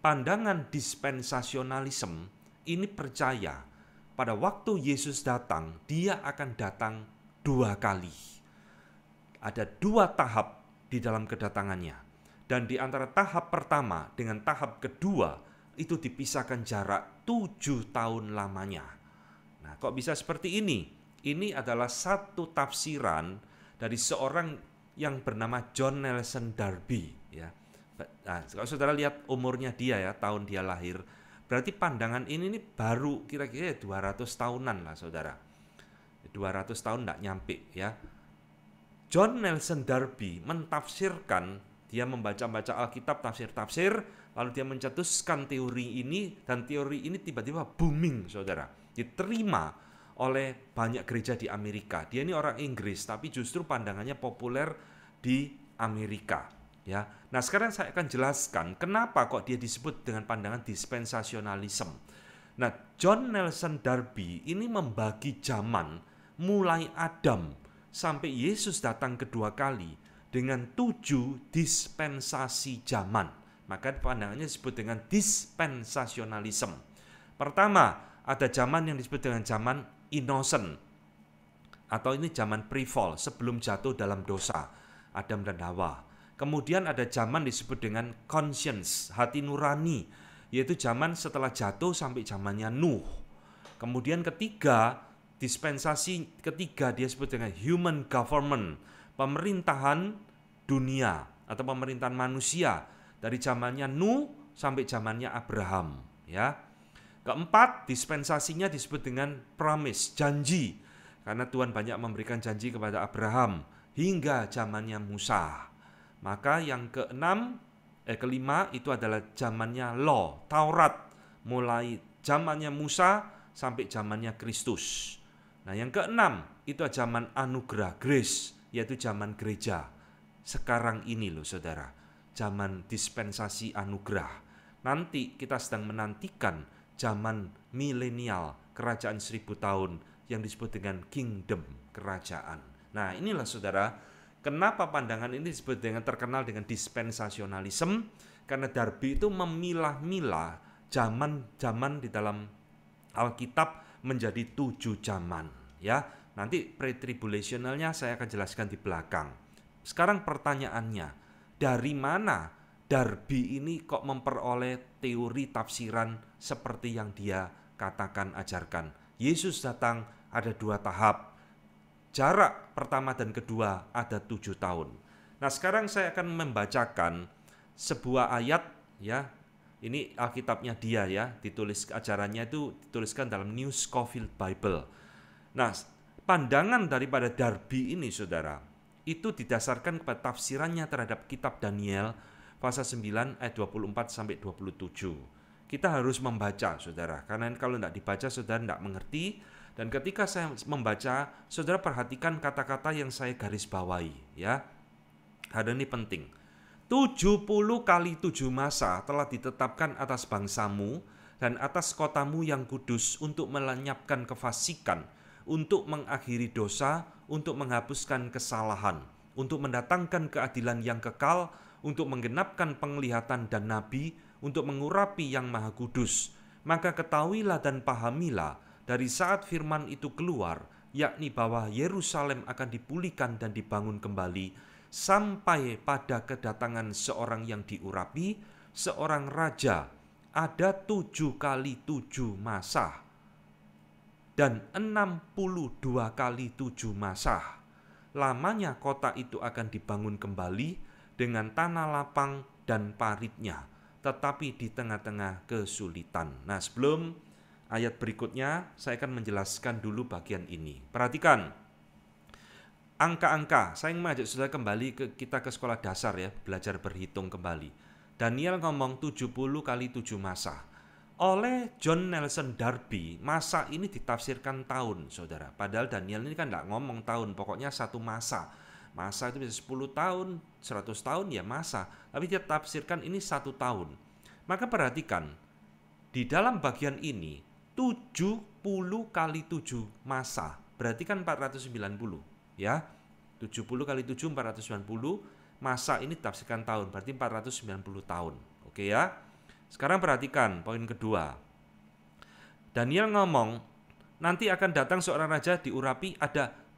pandangan dispensasionalisme ini percaya pada waktu Yesus datang, dia akan datang dua kali. Ada dua tahap di dalam kedatangannya. Dan di antara tahap pertama dengan tahap kedua, itu dipisahkan jarak tujuh tahun lamanya. Nah, kok bisa seperti ini? Ini adalah satu tafsiran dari seorang yang bernama John Nelson Darby ya. Nah, kalau saudara lihat umurnya dia ya, tahun dia lahir, berarti pandangan ini, ini baru kira-kira 200 ya tahunan lah saudara. 200 tahun tidak nyampe ya. John Nelson Darby mentafsirkan, dia membaca-baca Alkitab, tafsir-tafsir, lalu dia mencetuskan teori ini, dan teori ini tiba-tiba booming saudara. Diterima oleh banyak gereja di Amerika. Dia ini orang Inggris, tapi justru pandangannya populer di Amerika. Ya, nah sekarang saya akan jelaskan kenapa kok dia disebut dengan pandangan dispensasionalisme. Nah, John Nelson Darby ini membagi zaman mulai Adam sampai Yesus datang kedua kali dengan tujuh dispensasi zaman. Maka pandangannya disebut dengan dispensasionalisme. Pertama, ada zaman yang disebut dengan zaman innocent atau ini zaman pre-fall sebelum jatuh dalam dosa Adam dan Hawa. Kemudian ada zaman disebut dengan conscience, hati nurani, yaitu zaman setelah jatuh sampai zamannya Nuh. Kemudian ketiga, dispensasi ketiga dia sebut dengan human government, pemerintahan dunia atau pemerintahan manusia dari zamannya Nuh sampai zamannya Abraham, ya. Keempat, dispensasinya disebut dengan promise, janji. Karena Tuhan banyak memberikan janji kepada Abraham hingga zamannya Musa. Maka yang keenam, eh, kelima itu adalah zamannya Law, Taurat, mulai zamannya Musa sampai zamannya Kristus. Nah, yang keenam itu zaman anugerah grace, yaitu zaman gereja. Sekarang ini loh saudara, zaman dispensasi anugerah. Nanti kita sedang menantikan zaman milenial, kerajaan seribu tahun yang disebut dengan kingdom, kerajaan. Nah inilah saudara, kenapa pandangan ini disebut dengan terkenal dengan dispensasionalism, karena Darby itu memilah-milah zaman-zaman di dalam Alkitab menjadi tujuh zaman. Ya, nanti pre saya akan jelaskan di belakang. Sekarang pertanyaannya, dari mana Darby ini kok memperoleh teori tafsiran seperti yang dia katakan ajarkan. Yesus datang ada dua tahap. Jarak pertama dan kedua ada tujuh tahun. Nah sekarang saya akan membacakan sebuah ayat ya. Ini Alkitabnya dia ya, ditulis ajarannya itu dituliskan dalam New Scofield Bible. Nah, pandangan daripada Darby ini saudara, itu didasarkan kepada tafsirannya terhadap kitab Daniel pasal 9 ayat 24 sampai 27. Kita harus membaca, Saudara, karena kalau tidak dibaca Saudara tidak mengerti dan ketika saya membaca, Saudara perhatikan kata-kata yang saya garis bawahi, ya. Hal ini penting. 70 kali 7 masa telah ditetapkan atas bangsamu dan atas kotamu yang kudus untuk melenyapkan kefasikan, untuk mengakhiri dosa, untuk menghapuskan kesalahan, untuk mendatangkan keadilan yang kekal, untuk menggenapkan penglihatan dan nabi untuk mengurapi yang maha kudus, maka ketahuilah dan pahamilah dari saat firman itu keluar, yakni bahwa Yerusalem akan dipulihkan dan dibangun kembali sampai pada kedatangan seorang yang diurapi, seorang raja, ada tujuh kali tujuh masa dan enam puluh dua kali tujuh masa. Lamanya kota itu akan dibangun kembali, dengan tanah lapang dan paritnya, tetapi di tengah-tengah kesulitan. Nah, sebelum ayat berikutnya, saya akan menjelaskan dulu bagian ini. Perhatikan, angka-angka, saya ingin mengajak saudara kembali ke kita ke sekolah dasar ya, belajar berhitung kembali. Daniel ngomong 70 kali 7 masa. Oleh John Nelson Darby, masa ini ditafsirkan tahun, saudara. Padahal Daniel ini kan nggak ngomong tahun, pokoknya satu masa Masa itu bisa 10 tahun, 100 tahun ya masa. Tapi dia tafsirkan ini satu tahun. Maka perhatikan, di dalam bagian ini 70 kali 7 masa. Berarti kan 490 ya. 70 kali 7 490 masa ini tafsirkan tahun. Berarti 490 tahun. Oke ya. Sekarang perhatikan poin kedua. Daniel ngomong, nanti akan datang seorang raja diurapi ada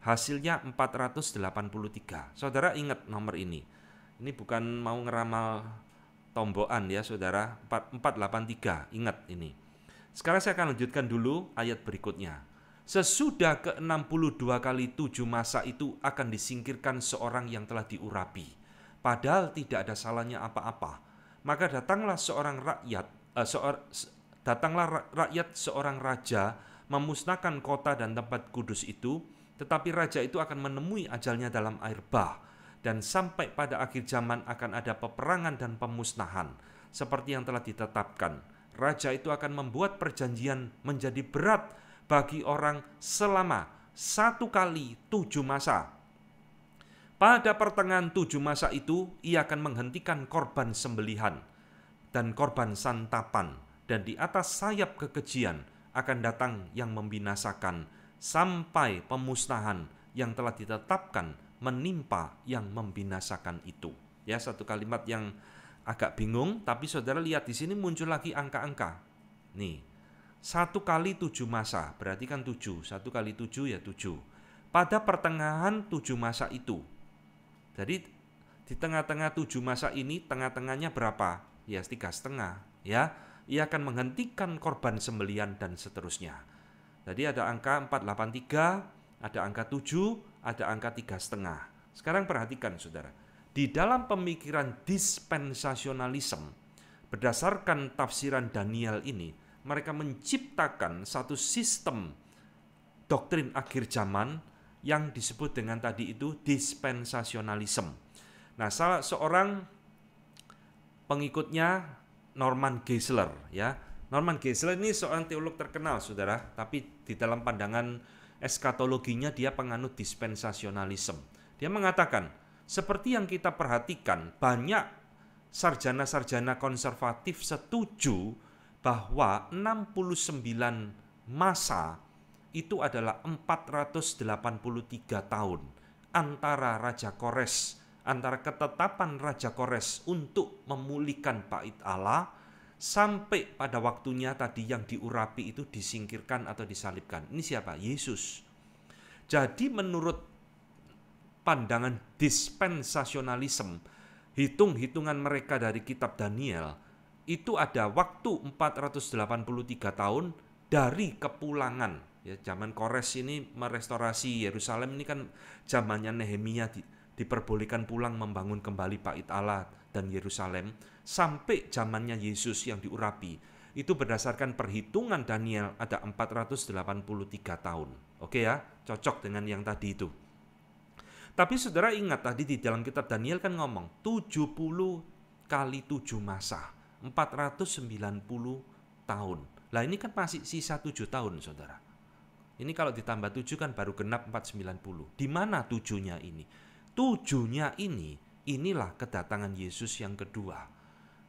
hasilnya 483. Saudara ingat nomor ini. Ini bukan mau ngeramal tombokan ya saudara, 483, ingat ini. Sekarang saya akan lanjutkan dulu ayat berikutnya. Sesudah ke-62 kali tujuh masa itu akan disingkirkan seorang yang telah diurapi. Padahal tidak ada salahnya apa-apa. Maka datanglah seorang rakyat, eh, seor, datanglah rakyat seorang raja memusnahkan kota dan tempat kudus itu, tetapi raja itu akan menemui ajalnya dalam air bah, dan sampai pada akhir zaman akan ada peperangan dan pemusnahan, seperti yang telah ditetapkan. Raja itu akan membuat perjanjian menjadi berat bagi orang selama satu kali tujuh masa. Pada pertengahan tujuh masa itu, ia akan menghentikan korban sembelihan dan korban santapan, dan di atas sayap kekejian akan datang yang membinasakan sampai pemusnahan yang telah ditetapkan menimpa yang membinasakan itu. Ya, satu kalimat yang agak bingung, tapi saudara lihat di sini muncul lagi angka-angka. Nih, satu kali tujuh masa, berarti kan tujuh. Satu kali tujuh ya tujuh. Pada pertengahan tujuh masa itu. Jadi di tengah-tengah tujuh masa ini, tengah-tengahnya berapa? Ya tiga setengah. Ya, ia akan menghentikan korban sembelian dan seterusnya. Jadi ada angka 483, ada angka 7, ada angka tiga setengah. Sekarang perhatikan saudara, di dalam pemikiran dispensasionalisme berdasarkan tafsiran Daniel ini, mereka menciptakan satu sistem doktrin akhir zaman yang disebut dengan tadi itu dispensasionalisme. Nah, salah seorang pengikutnya Norman Geisler ya, Norman Geisler ini seorang teolog terkenal, saudara, tapi di dalam pandangan eskatologinya dia penganut dispensasionalisme. Dia mengatakan, seperti yang kita perhatikan, banyak sarjana-sarjana konservatif setuju bahwa 69 masa itu adalah 483 tahun antara Raja Kores, antara ketetapan Raja Kores untuk memulihkan bait Allah sampai pada waktunya tadi yang diurapi itu disingkirkan atau disalibkan. Ini siapa? Yesus. Jadi menurut pandangan dispensasionalisme, hitung-hitungan mereka dari kitab Daniel, itu ada waktu 483 tahun dari kepulangan. Ya, zaman Kores ini merestorasi Yerusalem ini kan zamannya Nehemia di, diperbolehkan pulang membangun kembali Bait Allah dan Yerusalem sampai zamannya Yesus yang diurapi itu berdasarkan perhitungan Daniel ada 483 tahun. Oke ya, cocok dengan yang tadi itu. Tapi saudara ingat tadi di dalam kitab Daniel kan ngomong 70 kali 7 masa, 490 tahun. Lah ini kan masih sisa 7 tahun saudara. Ini kalau ditambah 7 kan baru genap 490. Di mana tujuhnya ini? Tujuhnya ini inilah kedatangan Yesus yang kedua.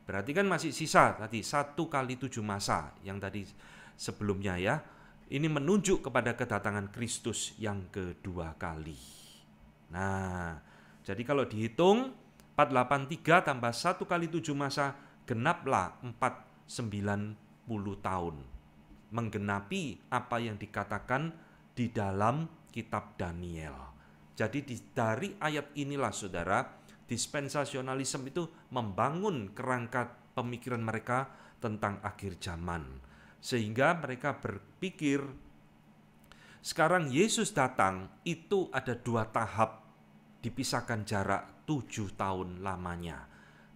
Berarti kan masih sisa tadi satu kali tujuh masa yang tadi sebelumnya ya. Ini menunjuk kepada kedatangan Kristus yang kedua kali. Nah, jadi kalau dihitung 483 tambah satu kali tujuh masa genaplah 490 tahun. Menggenapi apa yang dikatakan di dalam kitab Daniel. Jadi dari ayat inilah saudara dispensasionalisme itu membangun kerangka pemikiran mereka tentang akhir zaman. Sehingga mereka berpikir sekarang Yesus datang itu ada dua tahap dipisahkan jarak tujuh tahun lamanya.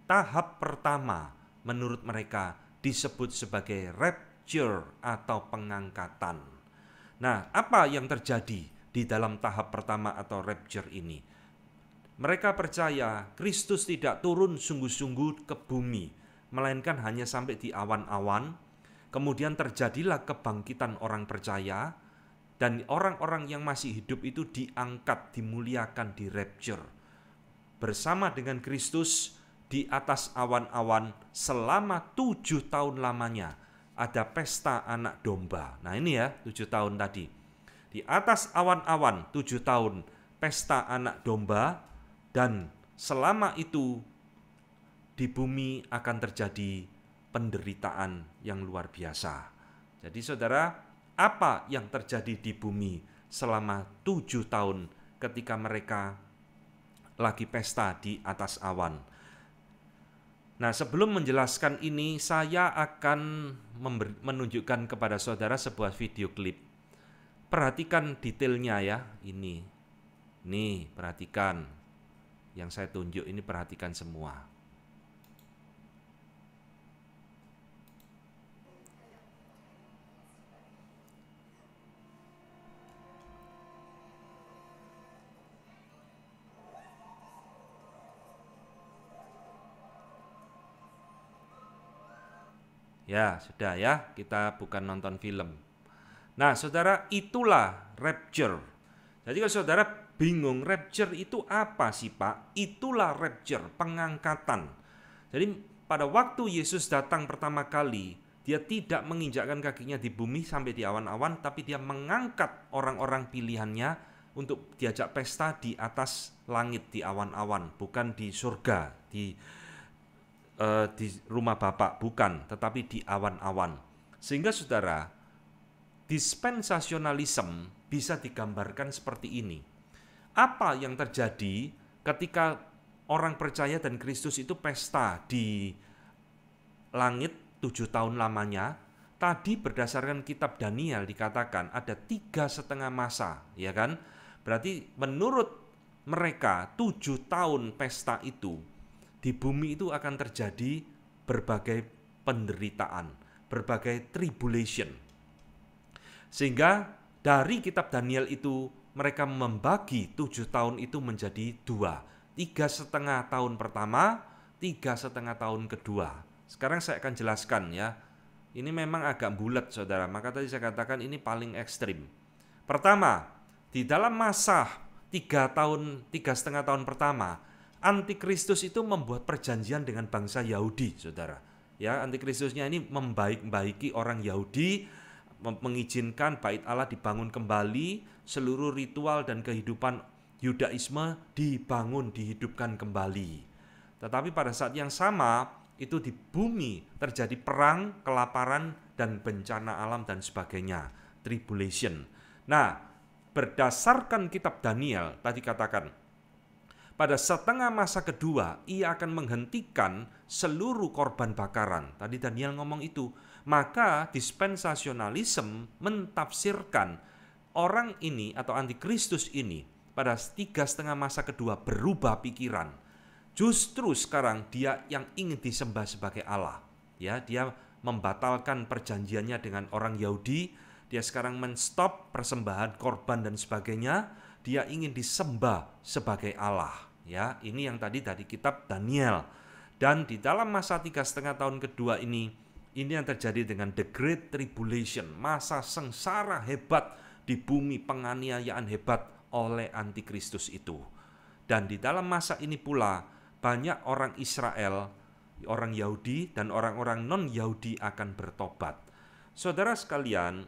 Tahap pertama menurut mereka disebut sebagai rapture atau pengangkatan. Nah, apa yang terjadi di dalam tahap pertama atau rapture ini? Mereka percaya Kristus tidak turun sungguh-sungguh ke bumi, melainkan hanya sampai di awan-awan. Kemudian terjadilah kebangkitan orang percaya, dan orang-orang yang masih hidup itu diangkat, dimuliakan, di rapture. Bersama dengan Kristus di atas awan-awan selama tujuh tahun lamanya. Ada pesta anak domba. Nah ini ya, tujuh tahun tadi. Di atas awan-awan tujuh tahun, pesta anak domba dan selama itu di bumi akan terjadi penderitaan yang luar biasa. Jadi saudara, apa yang terjadi di bumi selama tujuh tahun ketika mereka lagi pesta di atas awan? Nah sebelum menjelaskan ini, saya akan menunjukkan kepada saudara sebuah video klip. Perhatikan detailnya ya, ini. Nih, perhatikan yang saya tunjuk ini perhatikan semua. Ya, sudah ya, kita bukan nonton film. Nah, saudara, itulah rapture. Jadi kalau saudara bingung rapture itu apa sih Pak? Itulah rapture, pengangkatan. Jadi pada waktu Yesus datang pertama kali, dia tidak menginjakkan kakinya di bumi sampai di awan-awan, tapi dia mengangkat orang-orang pilihannya untuk diajak pesta di atas langit di awan-awan, bukan di surga, di uh, di rumah Bapak, bukan, tetapi di awan-awan. Sehingga saudara, dispensasionalisme bisa digambarkan seperti ini apa yang terjadi ketika orang percaya dan Kristus itu pesta di langit tujuh tahun lamanya. Tadi berdasarkan kitab Daniel dikatakan ada tiga setengah masa, ya kan? Berarti menurut mereka tujuh tahun pesta itu di bumi itu akan terjadi berbagai penderitaan, berbagai tribulation. Sehingga dari kitab Daniel itu mereka membagi tujuh tahun itu menjadi dua. Tiga setengah tahun pertama, tiga setengah tahun kedua. Sekarang saya akan jelaskan ya. Ini memang agak bulat saudara, maka tadi saya katakan ini paling ekstrim. Pertama, di dalam masa tiga tahun, tiga setengah tahun pertama, Antikristus itu membuat perjanjian dengan bangsa Yahudi, saudara. Ya, Antikristusnya ini membaik-baiki orang Yahudi mengizinkan bait Allah dibangun kembali, seluruh ritual dan kehidupan Yudaisme dibangun, dihidupkan kembali. Tetapi pada saat yang sama itu di bumi terjadi perang, kelaparan dan bencana alam dan sebagainya, tribulation. Nah, berdasarkan kitab Daniel tadi katakan pada setengah masa kedua ia akan menghentikan seluruh korban bakaran. Tadi Daniel ngomong itu, maka dispensasionalisme mentafsirkan orang ini atau antikristus ini pada tiga setengah masa kedua berubah pikiran. Justru sekarang dia yang ingin disembah sebagai Allah. Ya, dia membatalkan perjanjiannya dengan orang Yahudi. Dia sekarang menstop persembahan korban dan sebagainya. Dia ingin disembah sebagai Allah. Ya, ini yang tadi dari kitab Daniel. Dan di dalam masa tiga setengah tahun kedua ini, ini yang terjadi dengan the great tribulation, masa sengsara hebat di bumi penganiayaan hebat oleh antikristus itu. Dan di dalam masa ini pula banyak orang Israel, orang Yahudi dan orang-orang non-Yahudi akan bertobat. Saudara sekalian,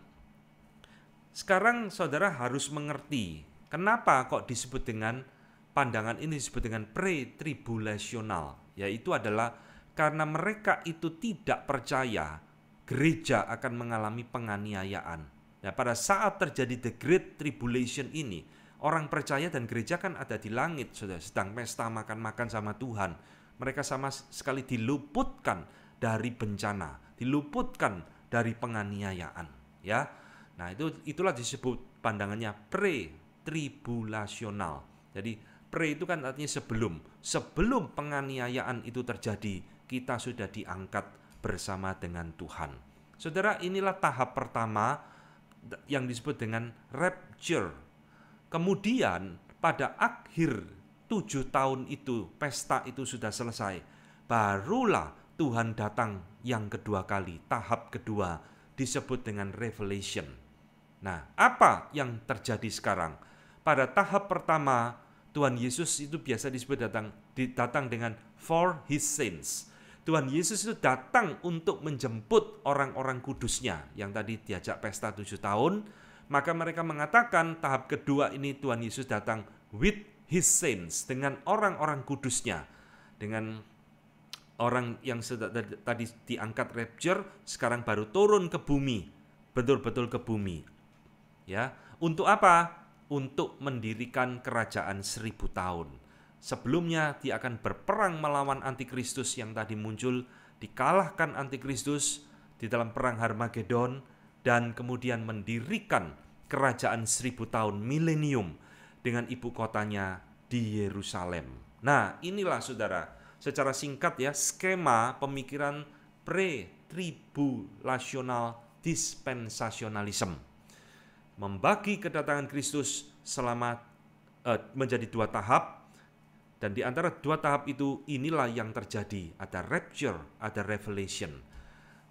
sekarang saudara harus mengerti kenapa kok disebut dengan pandangan ini disebut dengan pre-tribulational, yaitu adalah karena mereka itu tidak percaya, gereja akan mengalami penganiayaan. Nah, pada saat terjadi the great tribulation ini, orang percaya dan gereja kan ada di langit, sudah sedang pesta makan-makan sama Tuhan. Mereka sama sekali diluputkan dari bencana, diluputkan dari penganiayaan, ya. Nah, itu itulah disebut pandangannya pre-tribulasional. Jadi, pre itu kan artinya sebelum, sebelum penganiayaan itu terjadi kita sudah diangkat bersama dengan Tuhan. Saudara, inilah tahap pertama yang disebut dengan rapture. Kemudian pada akhir tujuh tahun itu, pesta itu sudah selesai. Barulah Tuhan datang yang kedua kali, tahap kedua disebut dengan revelation. Nah, apa yang terjadi sekarang? Pada tahap pertama, Tuhan Yesus itu biasa disebut datang, datang dengan for his sins Tuhan Yesus itu datang untuk menjemput orang-orang kudusnya yang tadi diajak pesta tujuh tahun. Maka mereka mengatakan tahap kedua ini Tuhan Yesus datang with his saints, dengan orang-orang kudusnya. Dengan orang yang tadi diangkat rapture, sekarang baru turun ke bumi. Betul-betul ke bumi. Ya, Untuk apa? Untuk mendirikan kerajaan seribu tahun. Sebelumnya dia akan berperang melawan antikristus yang tadi muncul, dikalahkan antikristus di dalam perang Armageddon dan kemudian mendirikan kerajaan seribu tahun milenium dengan ibu kotanya di Yerusalem. Nah, inilah saudara, secara singkat ya, skema pemikiran pre-tribulational dispensationalism. Membagi kedatangan Kristus selama eh, menjadi dua tahap, dan di antara dua tahap itu inilah yang terjadi, ada rapture, ada revelation.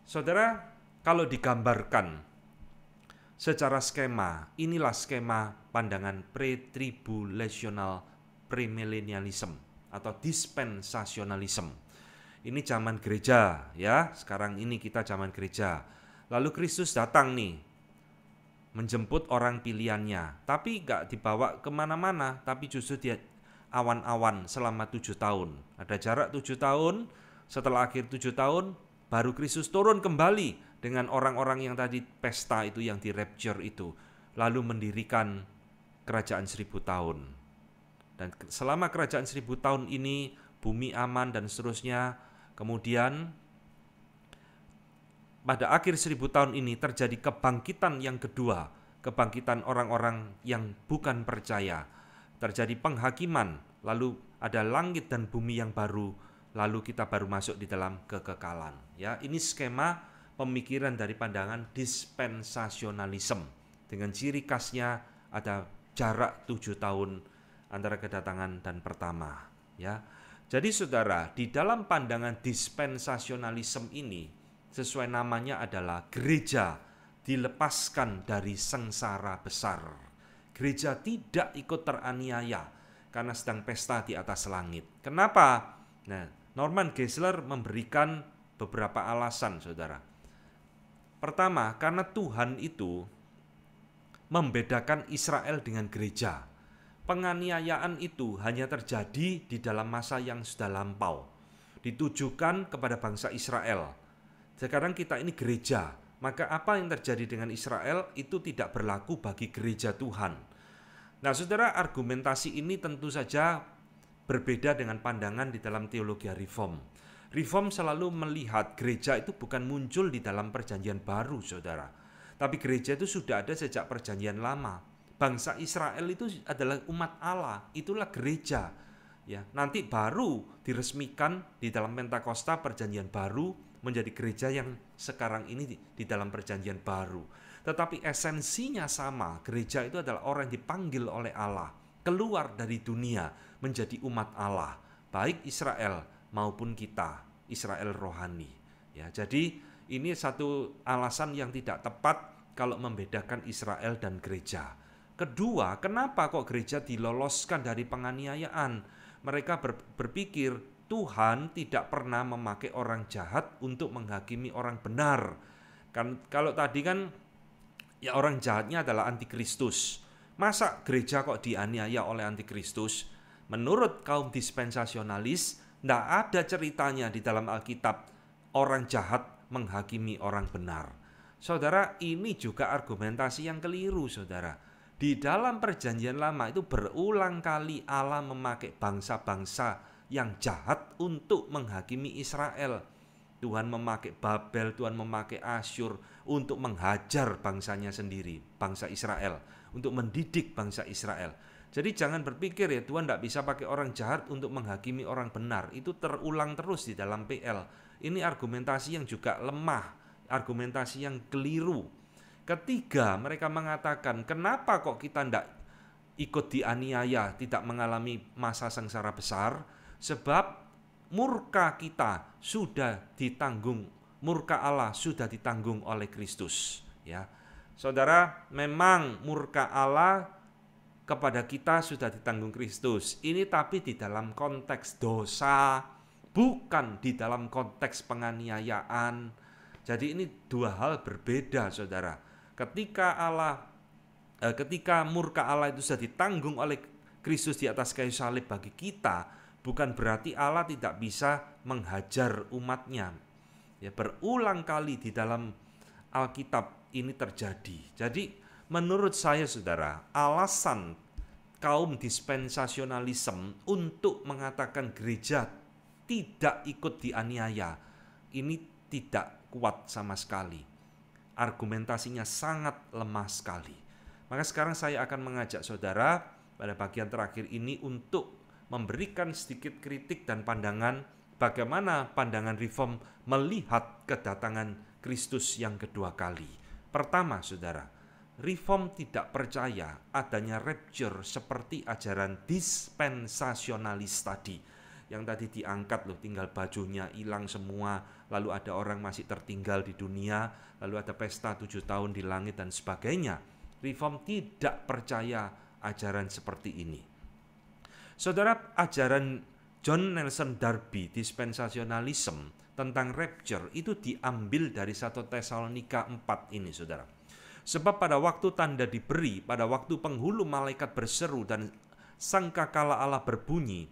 Saudara, kalau digambarkan secara skema, inilah skema pandangan pre-tribulational premillennialism atau dispensasionalism. Ini zaman gereja ya, sekarang ini kita zaman gereja. Lalu Kristus datang nih, menjemput orang pilihannya, tapi gak dibawa kemana-mana, tapi justru dia awan-awan selama tujuh tahun. Ada jarak tujuh tahun, setelah akhir tujuh tahun, baru Kristus turun kembali dengan orang-orang yang tadi pesta itu, yang di rapture itu. Lalu mendirikan kerajaan seribu tahun. Dan selama kerajaan seribu tahun ini, bumi aman dan seterusnya, kemudian pada akhir seribu tahun ini terjadi kebangkitan yang kedua, kebangkitan orang-orang yang bukan percaya, terjadi penghakiman, lalu ada langit dan bumi yang baru, lalu kita baru masuk di dalam kekekalan. Ya, ini skema pemikiran dari pandangan dispensasionalisme dengan ciri khasnya ada jarak tujuh tahun antara kedatangan dan pertama. Ya, jadi saudara di dalam pandangan dispensasionalisme ini sesuai namanya adalah gereja dilepaskan dari sengsara besar Gereja tidak ikut teraniaya karena sedang pesta di atas langit. Kenapa? Nah, Norman Geisler memberikan beberapa alasan, saudara. Pertama, karena Tuhan itu membedakan Israel dengan gereja. Penganiayaan itu hanya terjadi di dalam masa yang sudah lampau, ditujukan kepada bangsa Israel. Sekarang kita ini gereja, maka apa yang terjadi dengan Israel itu tidak berlaku bagi gereja Tuhan. Nah, saudara, argumentasi ini tentu saja berbeda dengan pandangan di dalam teologi reform. Reform selalu melihat gereja itu bukan muncul di dalam perjanjian baru, saudara. Tapi gereja itu sudah ada sejak perjanjian lama. Bangsa Israel itu adalah umat Allah, itulah gereja. Ya, nanti baru diresmikan di dalam Pentakosta perjanjian baru menjadi gereja yang sekarang ini di, di dalam perjanjian baru. Tetapi esensinya sama, gereja itu adalah orang yang dipanggil oleh Allah, keluar dari dunia menjadi umat Allah, baik Israel maupun kita, Israel rohani. Ya, jadi ini satu alasan yang tidak tepat kalau membedakan Israel dan gereja. Kedua, kenapa kok gereja diloloskan dari penganiayaan? Mereka berpikir Tuhan tidak pernah memakai orang jahat untuk menghakimi orang benar. Kan kalau tadi kan ya orang jahatnya adalah antikristus. Masa gereja kok dianiaya oleh antikristus? Menurut kaum dispensasionalis, tidak ada ceritanya di dalam Alkitab orang jahat menghakimi orang benar. Saudara, ini juga argumentasi yang keliru, saudara. Di dalam perjanjian lama itu berulang kali Allah memakai bangsa-bangsa yang jahat untuk menghakimi Israel. Tuhan memakai Babel, Tuhan memakai Asyur untuk menghajar bangsanya sendiri, bangsa Israel, untuk mendidik bangsa Israel. Jadi jangan berpikir ya Tuhan tidak bisa pakai orang jahat untuk menghakimi orang benar. Itu terulang terus di dalam PL. Ini argumentasi yang juga lemah, argumentasi yang keliru. Ketiga, mereka mengatakan, kenapa kok kita tidak ikut dianiaya, tidak mengalami masa sengsara besar? Sebab murka kita sudah ditanggung, murka Allah sudah ditanggung oleh Kristus. Ya, saudara, memang murka Allah kepada kita sudah ditanggung Kristus. Ini tapi di dalam konteks dosa, bukan di dalam konteks penganiayaan. Jadi ini dua hal berbeda, saudara. Ketika Allah, eh, ketika murka Allah itu sudah ditanggung oleh Kristus di atas kayu salib bagi kita, bukan berarti Allah tidak bisa menghajar umatnya. Ya, berulang kali di dalam Alkitab ini terjadi. Jadi menurut saya saudara, alasan kaum dispensasionalisme untuk mengatakan gereja tidak ikut dianiaya ini tidak kuat sama sekali. Argumentasinya sangat lemah sekali. Maka sekarang saya akan mengajak saudara pada bagian terakhir ini untuk memberikan sedikit kritik dan pandangan bagaimana pandangan reform melihat kedatangan Kristus yang kedua kali. Pertama, saudara, reform tidak percaya adanya rapture seperti ajaran dispensasionalis tadi. Yang tadi diangkat loh, tinggal bajunya hilang semua, lalu ada orang masih tertinggal di dunia, lalu ada pesta tujuh tahun di langit dan sebagainya. Reform tidak percaya ajaran seperti ini Saudara, ajaran John Nelson Darby dispensasionalism tentang rapture itu diambil dari satu Tesalonika 4 ini, Saudara. Sebab pada waktu tanda diberi, pada waktu penghulu malaikat berseru dan sangka kala Allah berbunyi,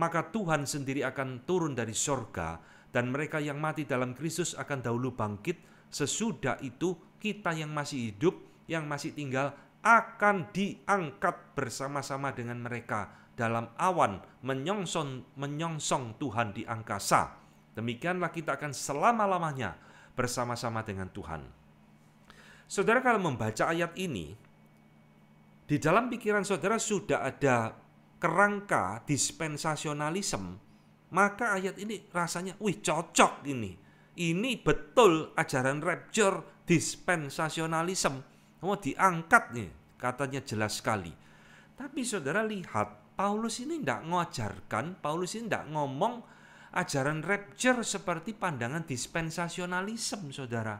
maka Tuhan sendiri akan turun dari sorga dan mereka yang mati dalam Kristus akan dahulu bangkit. Sesudah itu kita yang masih hidup, yang masih tinggal akan diangkat bersama-sama dengan mereka dalam awan menyongsong, menyongsong Tuhan di angkasa. Demikianlah kita akan selama-lamanya bersama-sama dengan Tuhan. Saudara kalau membaca ayat ini, di dalam pikiran saudara sudah ada kerangka dispensasionalisme, maka ayat ini rasanya, wih cocok ini. Ini betul ajaran rapture dispensasionalisme. Mau diangkat nih, katanya jelas sekali. Tapi saudara lihat, Paulus ini tidak mengajarkan, Paulus ini tidak ngomong ajaran rapture seperti pandangan dispensasionalisme, saudara.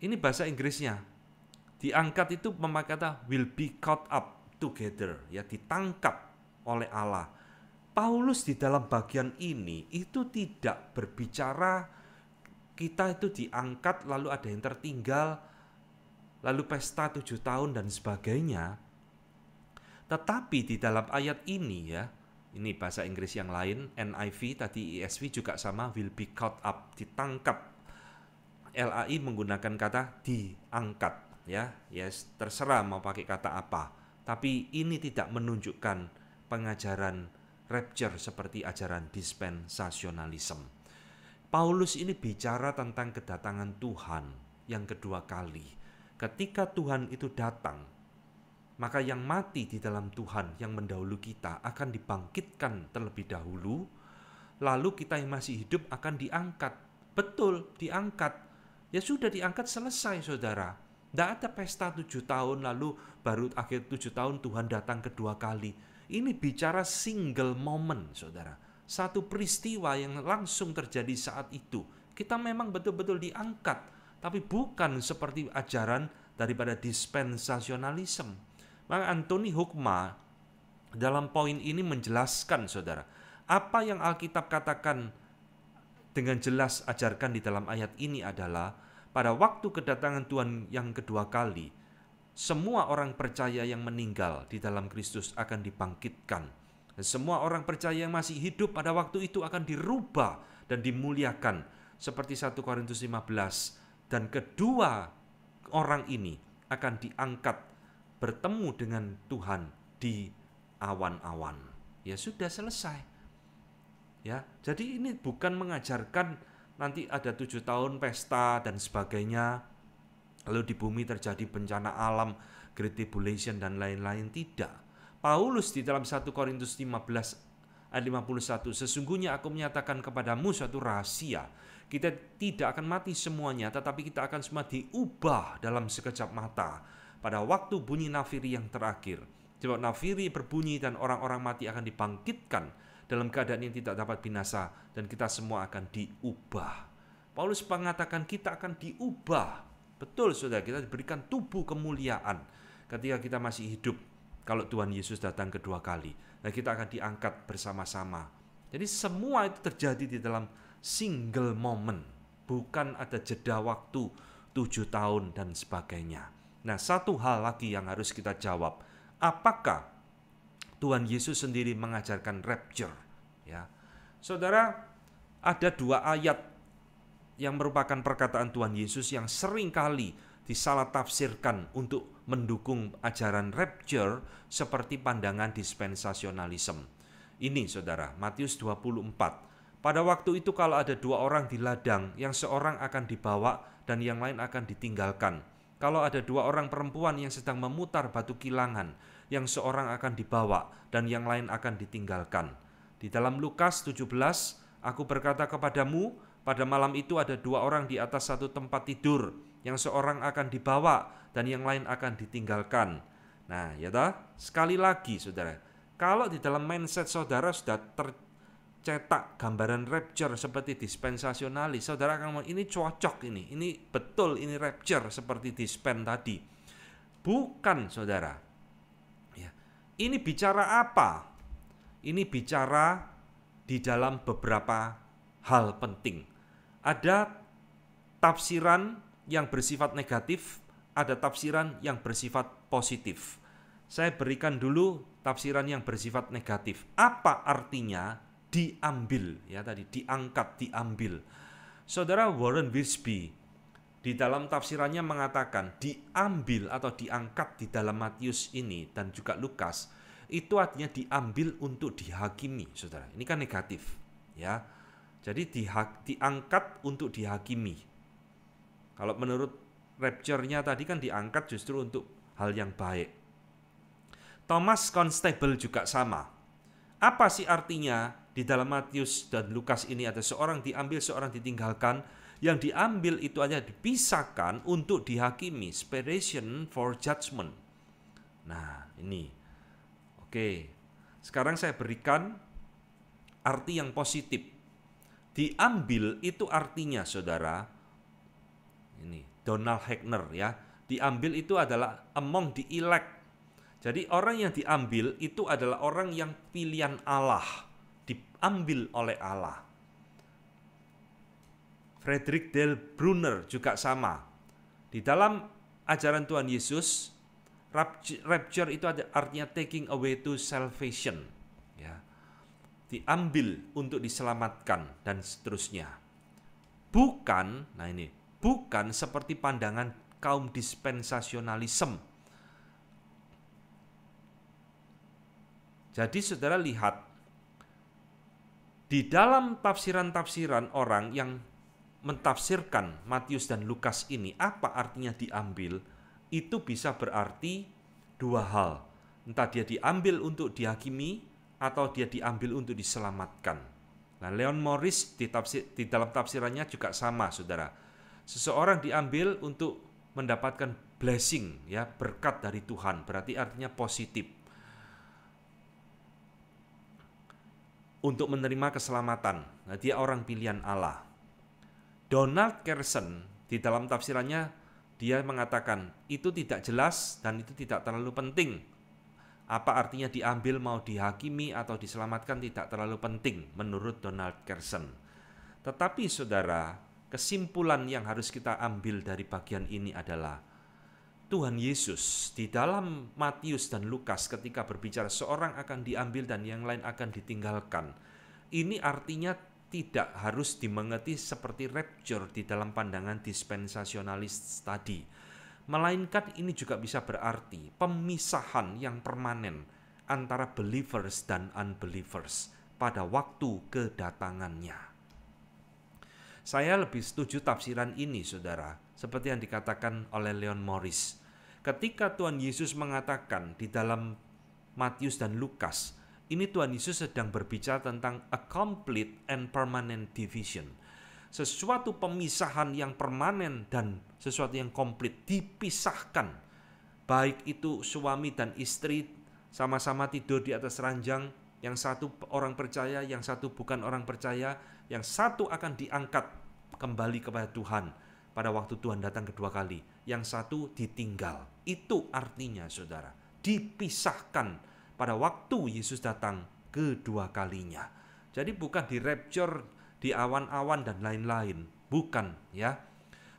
Ini bahasa Inggrisnya. Diangkat itu memakai kata will be caught up together, ya ditangkap oleh Allah. Paulus di dalam bagian ini itu tidak berbicara kita itu diangkat lalu ada yang tertinggal, lalu pesta tujuh tahun dan sebagainya. Tetapi di dalam ayat ini ya, ini bahasa Inggris yang lain, NIV tadi ESV juga sama, will be caught up, ditangkap. LAI menggunakan kata diangkat ya, yes, terserah mau pakai kata apa. Tapi ini tidak menunjukkan pengajaran rapture seperti ajaran dispensasionalisme. Paulus ini bicara tentang kedatangan Tuhan yang kedua kali ketika Tuhan itu datang, maka yang mati di dalam Tuhan yang mendahulu kita akan dibangkitkan terlebih dahulu, lalu kita yang masih hidup akan diangkat. Betul, diangkat. Ya sudah diangkat selesai saudara. Tidak ada pesta tujuh tahun lalu baru akhir tujuh tahun Tuhan datang kedua kali. Ini bicara single moment saudara. Satu peristiwa yang langsung terjadi saat itu. Kita memang betul-betul diangkat tapi bukan seperti ajaran daripada dispensasionalisme. Maka Anthony Hukma dalam poin ini menjelaskan saudara, apa yang Alkitab katakan dengan jelas ajarkan di dalam ayat ini adalah pada waktu kedatangan Tuhan yang kedua kali, semua orang percaya yang meninggal di dalam Kristus akan dibangkitkan Dan semua orang percaya yang masih hidup pada waktu itu akan dirubah dan dimuliakan seperti 1 Korintus 15 dan kedua orang ini akan diangkat bertemu dengan Tuhan di awan-awan. Ya sudah selesai. Ya, jadi ini bukan mengajarkan nanti ada tujuh tahun pesta dan sebagainya, lalu di bumi terjadi bencana alam, great tribulation dan lain-lain tidak. Paulus di dalam 1 Korintus 15 ayat 51, sesungguhnya aku menyatakan kepadamu suatu rahasia, kita tidak akan mati semuanya, tetapi kita akan semua diubah dalam sekejap mata pada waktu bunyi nafiri yang terakhir. Coba nafiri berbunyi dan orang-orang mati akan dibangkitkan dalam keadaan yang tidak dapat binasa dan kita semua akan diubah. Paulus mengatakan kita akan diubah. Betul Saudara, kita diberikan tubuh kemuliaan ketika kita masih hidup kalau Tuhan Yesus datang kedua kali. Dan kita akan diangkat bersama-sama. Jadi semua itu terjadi di dalam single moment, bukan ada jeda waktu tujuh tahun dan sebagainya. Nah, satu hal lagi yang harus kita jawab, apakah Tuhan Yesus sendiri mengajarkan rapture? Ya, saudara, ada dua ayat yang merupakan perkataan Tuhan Yesus yang seringkali disalah tafsirkan untuk mendukung ajaran rapture seperti pandangan dispensasionalisme. Ini saudara, Matius 24 pada waktu itu kalau ada dua orang di ladang, yang seorang akan dibawa dan yang lain akan ditinggalkan. Kalau ada dua orang perempuan yang sedang memutar batu kilangan, yang seorang akan dibawa dan yang lain akan ditinggalkan. Di dalam Lukas 17, aku berkata kepadamu, pada malam itu ada dua orang di atas satu tempat tidur, yang seorang akan dibawa dan yang lain akan ditinggalkan. Nah, ya ta? Sekali lagi saudara, kalau di dalam mindset saudara sudah ter cetak gambaran rapture seperti dispensasionalis, saudara akan ini cocok ini, ini betul ini rapture seperti dispen tadi. Bukan saudara. Ya. Ini bicara apa? Ini bicara di dalam beberapa hal penting. Ada tafsiran yang bersifat negatif, ada tafsiran yang bersifat positif. Saya berikan dulu tafsiran yang bersifat negatif. Apa artinya diambil ya tadi diangkat diambil. Saudara Warren Wisby di dalam tafsirannya mengatakan diambil atau diangkat di dalam Matius ini dan juga Lukas itu artinya diambil untuk dihakimi, saudara. Ini kan negatif, ya. Jadi dihak, diangkat untuk dihakimi. Kalau menurut rapture-nya tadi kan diangkat justru untuk hal yang baik. Thomas Constable juga sama. Apa sih artinya di dalam Matius dan Lukas ini ada seorang diambil, seorang ditinggalkan. Yang diambil itu hanya dipisahkan untuk dihakimi. Spiration for judgment. Nah, ini. Oke. Sekarang saya berikan arti yang positif. Diambil itu artinya, saudara. Ini Donald Heckner ya. Diambil itu adalah among the elect. Jadi orang yang diambil itu adalah orang yang pilihan Allah diambil oleh Allah. Frederick Del Brunner juga sama. Di dalam ajaran Tuhan Yesus, rapture itu ada artinya taking away to salvation. Ya. Diambil untuk diselamatkan dan seterusnya. Bukan, nah ini, bukan seperti pandangan kaum dispensasionalisme. Jadi saudara lihat di dalam tafsiran-tafsiran orang yang mentafsirkan Matius dan Lukas ini apa artinya diambil itu bisa berarti dua hal entah dia diambil untuk dihakimi atau dia diambil untuk diselamatkan nah Leon Morris di, tafsir, di dalam tafsirannya juga sama saudara seseorang diambil untuk mendapatkan blessing ya berkat dari Tuhan berarti artinya positif untuk menerima keselamatan. Nah, dia orang pilihan Allah. Donald Kersen di dalam tafsirannya dia mengatakan itu tidak jelas dan itu tidak terlalu penting. Apa artinya diambil mau dihakimi atau diselamatkan tidak terlalu penting menurut Donald Kersen. Tetapi saudara, kesimpulan yang harus kita ambil dari bagian ini adalah Tuhan Yesus di dalam Matius dan Lukas ketika berbicara seorang akan diambil dan yang lain akan ditinggalkan. Ini artinya tidak harus dimengerti seperti rapture di dalam pandangan dispensasionalis tadi. Melainkan ini juga bisa berarti pemisahan yang permanen antara believers dan unbelievers pada waktu kedatangannya. Saya lebih setuju tafsiran ini, saudara, seperti yang dikatakan oleh Leon Morris Ketika Tuhan Yesus mengatakan di dalam Matius dan Lukas, ini Tuhan Yesus sedang berbicara tentang a complete and permanent division. Sesuatu pemisahan yang permanen dan sesuatu yang komplit dipisahkan. Baik itu suami dan istri sama-sama tidur di atas ranjang, yang satu orang percaya, yang satu bukan orang percaya, yang satu akan diangkat kembali kepada Tuhan pada waktu Tuhan datang kedua kali. Yang satu ditinggal. Itu artinya saudara. Dipisahkan pada waktu Yesus datang kedua kalinya. Jadi bukan di rapture, di awan-awan dan lain-lain. Bukan ya.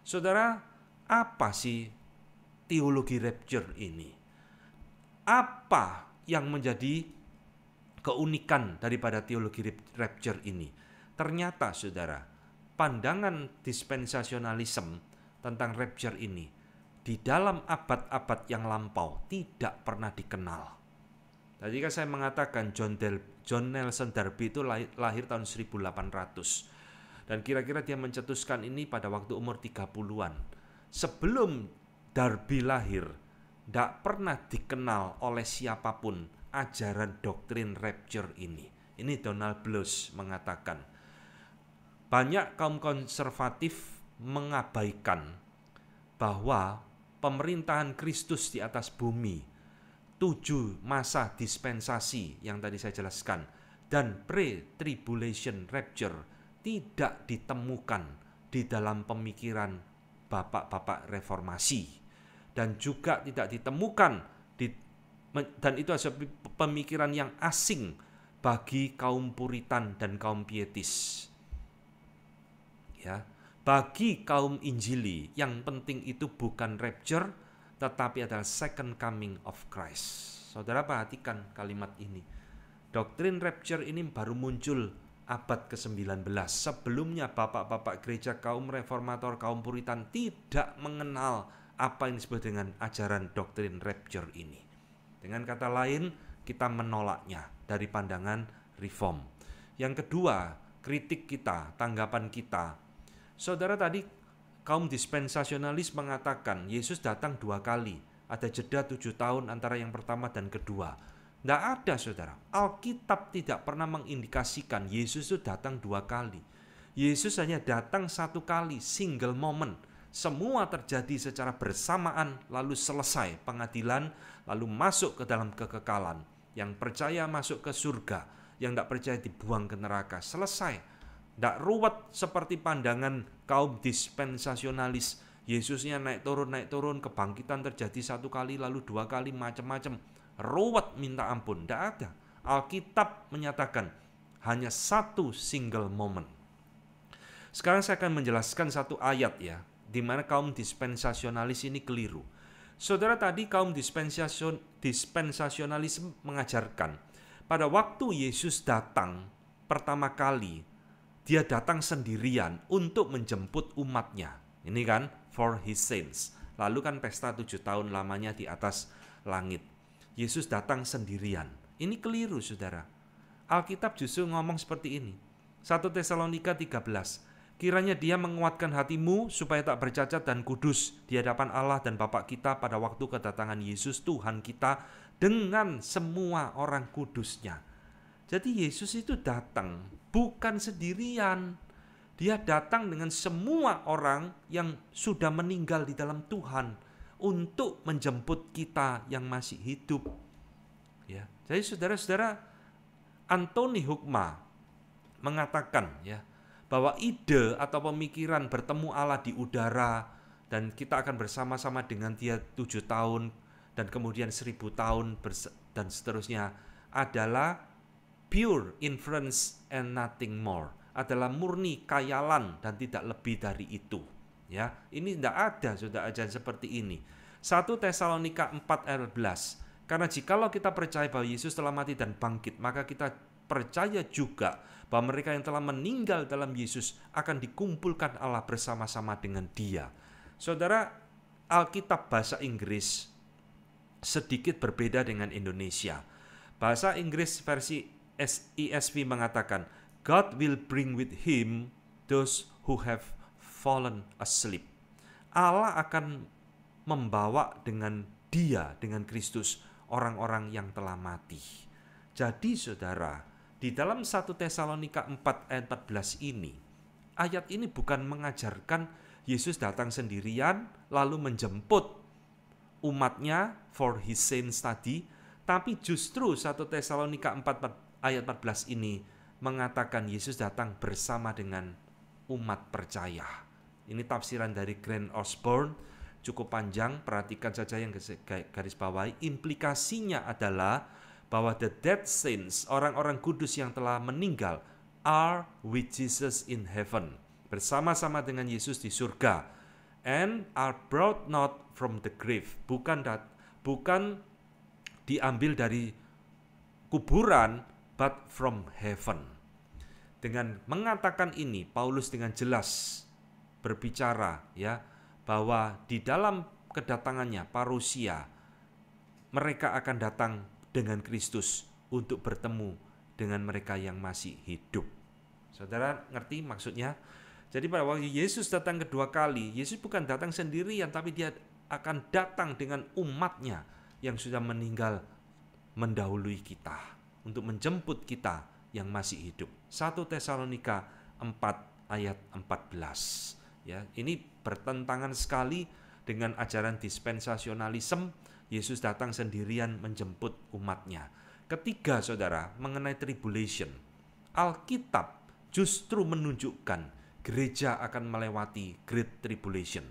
Saudara, apa sih teologi rapture ini? Apa yang menjadi keunikan daripada teologi rapture ini? Ternyata saudara, pandangan dispensasionalisme tentang rapture ini di dalam abad-abad yang lampau tidak pernah dikenal. Tadi kan saya mengatakan John, Del, John Nelson Darby itu lahir, lahir tahun 1800 dan kira-kira dia mencetuskan ini pada waktu umur 30-an. Sebelum Darby lahir, tidak pernah dikenal oleh siapapun ajaran doktrin rapture ini. Ini Donald Bluth mengatakan banyak kaum konservatif mengabaikan bahwa pemerintahan Kristus di atas bumi, tujuh masa dispensasi yang tadi saya jelaskan, dan pre-tribulation rapture tidak ditemukan di dalam pemikiran bapak-bapak reformasi dan juga tidak ditemukan di, dan itu adalah pemikiran yang asing bagi kaum puritan dan kaum pietis ya. Bagi kaum Injili, yang penting itu bukan rapture, tetapi adalah second coming of Christ. Saudara perhatikan kalimat ini. Doktrin rapture ini baru muncul abad ke-19. Sebelumnya bapak-bapak gereja kaum reformator, kaum puritan tidak mengenal apa yang disebut dengan ajaran doktrin rapture ini. Dengan kata lain, kita menolaknya dari pandangan reform. Yang kedua, kritik kita, tanggapan kita Saudara tadi kaum dispensasionalis mengatakan Yesus datang dua kali. Ada jeda tujuh tahun antara yang pertama dan kedua. Tidak ada saudara. Alkitab tidak pernah mengindikasikan Yesus itu datang dua kali. Yesus hanya datang satu kali, single moment semua terjadi secara bersamaan, lalu selesai pengadilan, lalu masuk ke dalam kekekalan. Yang percaya masuk ke surga, yang tidak percaya dibuang ke neraka. Selesai, tidak ruwet seperti pandangan kaum dispensasionalis. Yesusnya naik turun, naik turun, kebangkitan terjadi satu kali, lalu dua kali, macam-macam. Ruwet minta ampun, tidak ada. Alkitab menyatakan hanya satu single moment. Sekarang saya akan menjelaskan satu ayat ya, di mana kaum dispensasionalis ini keliru. Saudara tadi kaum dispensasion, dispensasionalis mengajarkan pada waktu Yesus datang pertama kali dia datang sendirian untuk menjemput umatnya. Ini kan for his saints. Lalu kan pesta tujuh tahun lamanya di atas langit. Yesus datang sendirian. Ini keliru saudara. Alkitab justru ngomong seperti ini. 1 Tesalonika 13. Kiranya dia menguatkan hatimu supaya tak bercacat dan kudus di hadapan Allah dan Bapa kita pada waktu kedatangan Yesus Tuhan kita dengan semua orang kudusnya. Jadi Yesus itu datang bukan sendirian. Dia datang dengan semua orang yang sudah meninggal di dalam Tuhan untuk menjemput kita yang masih hidup. Ya. Jadi saudara-saudara, Anthony Hukma mengatakan ya bahwa ide atau pemikiran bertemu Allah di udara dan kita akan bersama-sama dengan dia tujuh tahun dan kemudian seribu tahun dan seterusnya adalah pure inference and nothing more adalah murni kayalan dan tidak lebih dari itu ya ini tidak ada sudah ajaran seperti ini 1 Tesalonika 4 ayat 11 karena jikalau kita percaya bahwa Yesus telah mati dan bangkit maka kita percaya juga bahwa mereka yang telah meninggal dalam Yesus akan dikumpulkan Allah bersama-sama dengan dia saudara Alkitab bahasa Inggris sedikit berbeda dengan Indonesia bahasa Inggris versi ESV mengatakan, God will bring with him those who have fallen asleep. Allah akan membawa dengan dia, dengan Kristus, orang-orang yang telah mati. Jadi saudara, di dalam 1 Tesalonika 4 ayat 14 ini, ayat ini bukan mengajarkan Yesus datang sendirian lalu menjemput umatnya for his saints tadi, tapi justru 1 Tesalonika 4 ayat 14 ini mengatakan Yesus datang bersama dengan umat percaya. Ini tafsiran dari Grand Osborne cukup panjang, perhatikan saja yang garis bawah. Implikasinya adalah bahwa the dead saints, orang-orang kudus yang telah meninggal, are with Jesus in heaven, bersama-sama dengan Yesus di surga, and are brought not from the grave, bukan dat, bukan diambil dari kuburan, but from heaven. Dengan mengatakan ini, Paulus dengan jelas berbicara ya bahwa di dalam kedatangannya parusia mereka akan datang dengan Kristus untuk bertemu dengan mereka yang masih hidup. Saudara ngerti maksudnya? Jadi pada waktu Yesus datang kedua kali, Yesus bukan datang sendirian tapi dia akan datang dengan umatnya yang sudah meninggal mendahului kita untuk menjemput kita yang masih hidup. 1 Tesalonika 4 ayat 14. Ya, ini bertentangan sekali dengan ajaran dispensasionalisme Yesus datang sendirian menjemput umatnya. Ketiga, saudara, mengenai tribulation. Alkitab justru menunjukkan gereja akan melewati great tribulation.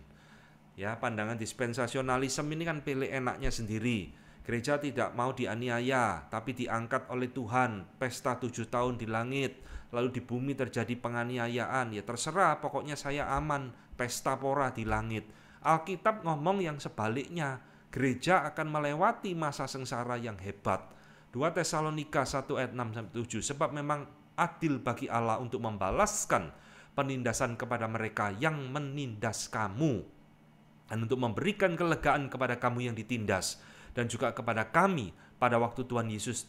Ya, pandangan dispensasionalisme ini kan pilih enaknya sendiri Gereja tidak mau dianiaya, tapi diangkat oleh Tuhan. Pesta tujuh tahun di langit, lalu di bumi terjadi penganiayaan. Ya terserah, pokoknya saya aman. Pesta pora di langit. Alkitab ngomong yang sebaliknya. Gereja akan melewati masa sengsara yang hebat. 2 Tesalonika 1 ayat 6 7 sebab memang adil bagi Allah untuk membalaskan penindasan kepada mereka yang menindas kamu dan untuk memberikan kelegaan kepada kamu yang ditindas dan juga kepada kami pada waktu Tuhan Yesus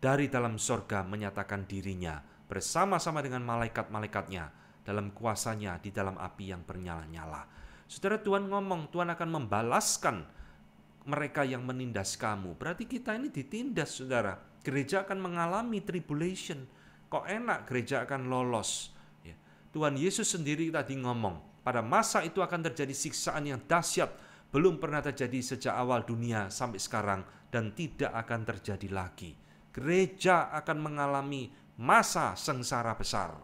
dari dalam sorga menyatakan dirinya bersama-sama dengan malaikat-malaikatnya dalam kuasanya di dalam api yang bernyala-nyala. Saudara Tuhan ngomong, Tuhan akan membalaskan mereka yang menindas kamu. Berarti kita ini ditindas, saudara. Gereja akan mengalami tribulation. Kok enak gereja akan lolos. Ya. Tuhan Yesus sendiri tadi ngomong, pada masa itu akan terjadi siksaan yang dahsyat belum pernah terjadi sejak awal dunia sampai sekarang dan tidak akan terjadi lagi. Gereja akan mengalami masa sengsara besar.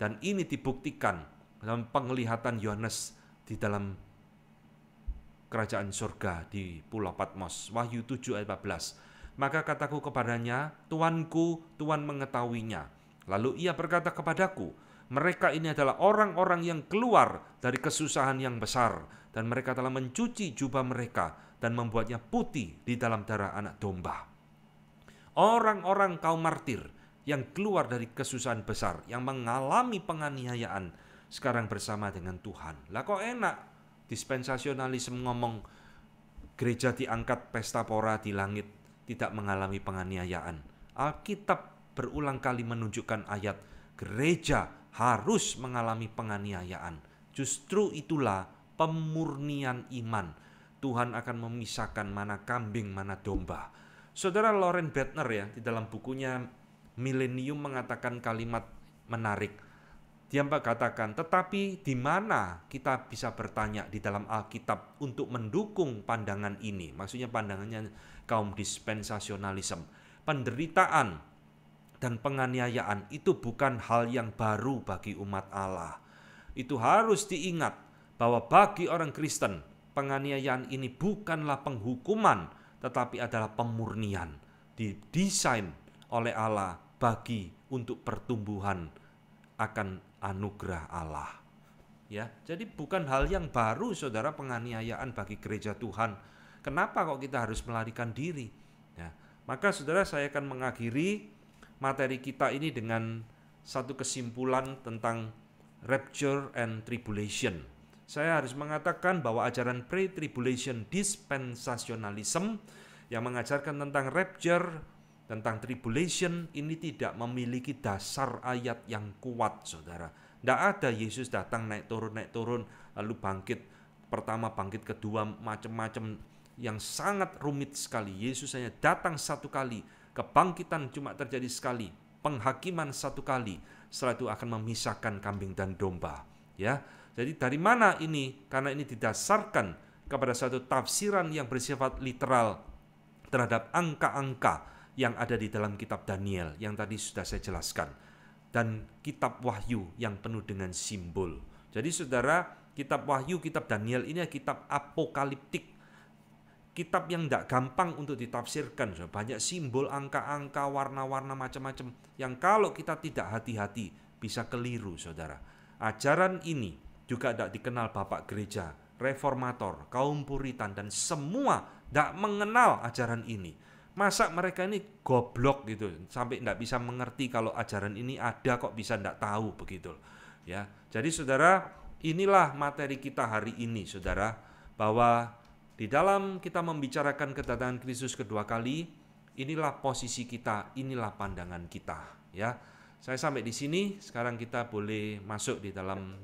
Dan ini dibuktikan dalam penglihatan Yohanes di dalam kerajaan surga di Pulau Patmos. Wahyu 7 ayat 14. Maka kataku kepadanya, Tuanku, Tuhan mengetahuinya. Lalu ia berkata kepadaku, mereka ini adalah orang-orang yang keluar dari kesusahan yang besar dan mereka telah mencuci jubah mereka dan membuatnya putih di dalam darah anak domba. Orang-orang kaum martir yang keluar dari kesusahan besar, yang mengalami penganiayaan, sekarang bersama dengan Tuhan. Lah kok enak dispensasionalisme ngomong gereja diangkat pesta pora di langit, tidak mengalami penganiayaan. Alkitab berulang kali menunjukkan ayat gereja harus mengalami penganiayaan. Justru itulah pemurnian iman. Tuhan akan memisahkan mana kambing, mana domba. Saudara Loren Bettner ya, di dalam bukunya Millennium mengatakan kalimat menarik. Dia mengatakan, tetapi di mana kita bisa bertanya di dalam Alkitab untuk mendukung pandangan ini? Maksudnya pandangannya kaum dispensasionalisme. Penderitaan dan penganiayaan itu bukan hal yang baru bagi umat Allah. Itu harus diingat bahwa bagi orang Kristen penganiayaan ini bukanlah penghukuman tetapi adalah pemurnian didesain oleh Allah bagi untuk pertumbuhan akan anugerah Allah. Ya, jadi bukan hal yang baru saudara penganiayaan bagi gereja Tuhan. Kenapa kok kita harus melarikan diri? Ya, maka saudara saya akan mengakhiri materi kita ini dengan satu kesimpulan tentang rapture and tribulation saya harus mengatakan bahwa ajaran pre-tribulation dispensationalism yang mengajarkan tentang rapture, tentang tribulation ini tidak memiliki dasar ayat yang kuat, saudara. Tidak ada Yesus datang naik turun naik turun lalu bangkit pertama bangkit kedua macam-macam yang sangat rumit sekali. Yesus hanya datang satu kali, kebangkitan cuma terjadi sekali, penghakiman satu kali, setelah itu akan memisahkan kambing dan domba. Ya, jadi dari mana ini? Karena ini didasarkan kepada satu tafsiran yang bersifat literal terhadap angka-angka yang ada di dalam kitab Daniel yang tadi sudah saya jelaskan dan kitab Wahyu yang penuh dengan simbol. Jadi saudara, kitab Wahyu, kitab Daniel ini adalah kitab apokaliptik. Kitab yang tidak gampang untuk ditafsirkan. Banyak simbol, angka-angka, warna-warna macam-macam yang kalau kita tidak hati-hati bisa keliru, saudara. Ajaran ini juga tidak dikenal bapak gereja, reformator, kaum puritan, dan semua tidak mengenal ajaran ini. Masa mereka ini goblok gitu, sampai tidak bisa mengerti kalau ajaran ini ada kok bisa tidak tahu begitu. Ya, jadi saudara, inilah materi kita hari ini, saudara, bahwa di dalam kita membicarakan kedatangan Kristus kedua kali, inilah posisi kita, inilah pandangan kita, ya. Saya sampai di sini, sekarang kita boleh masuk di dalam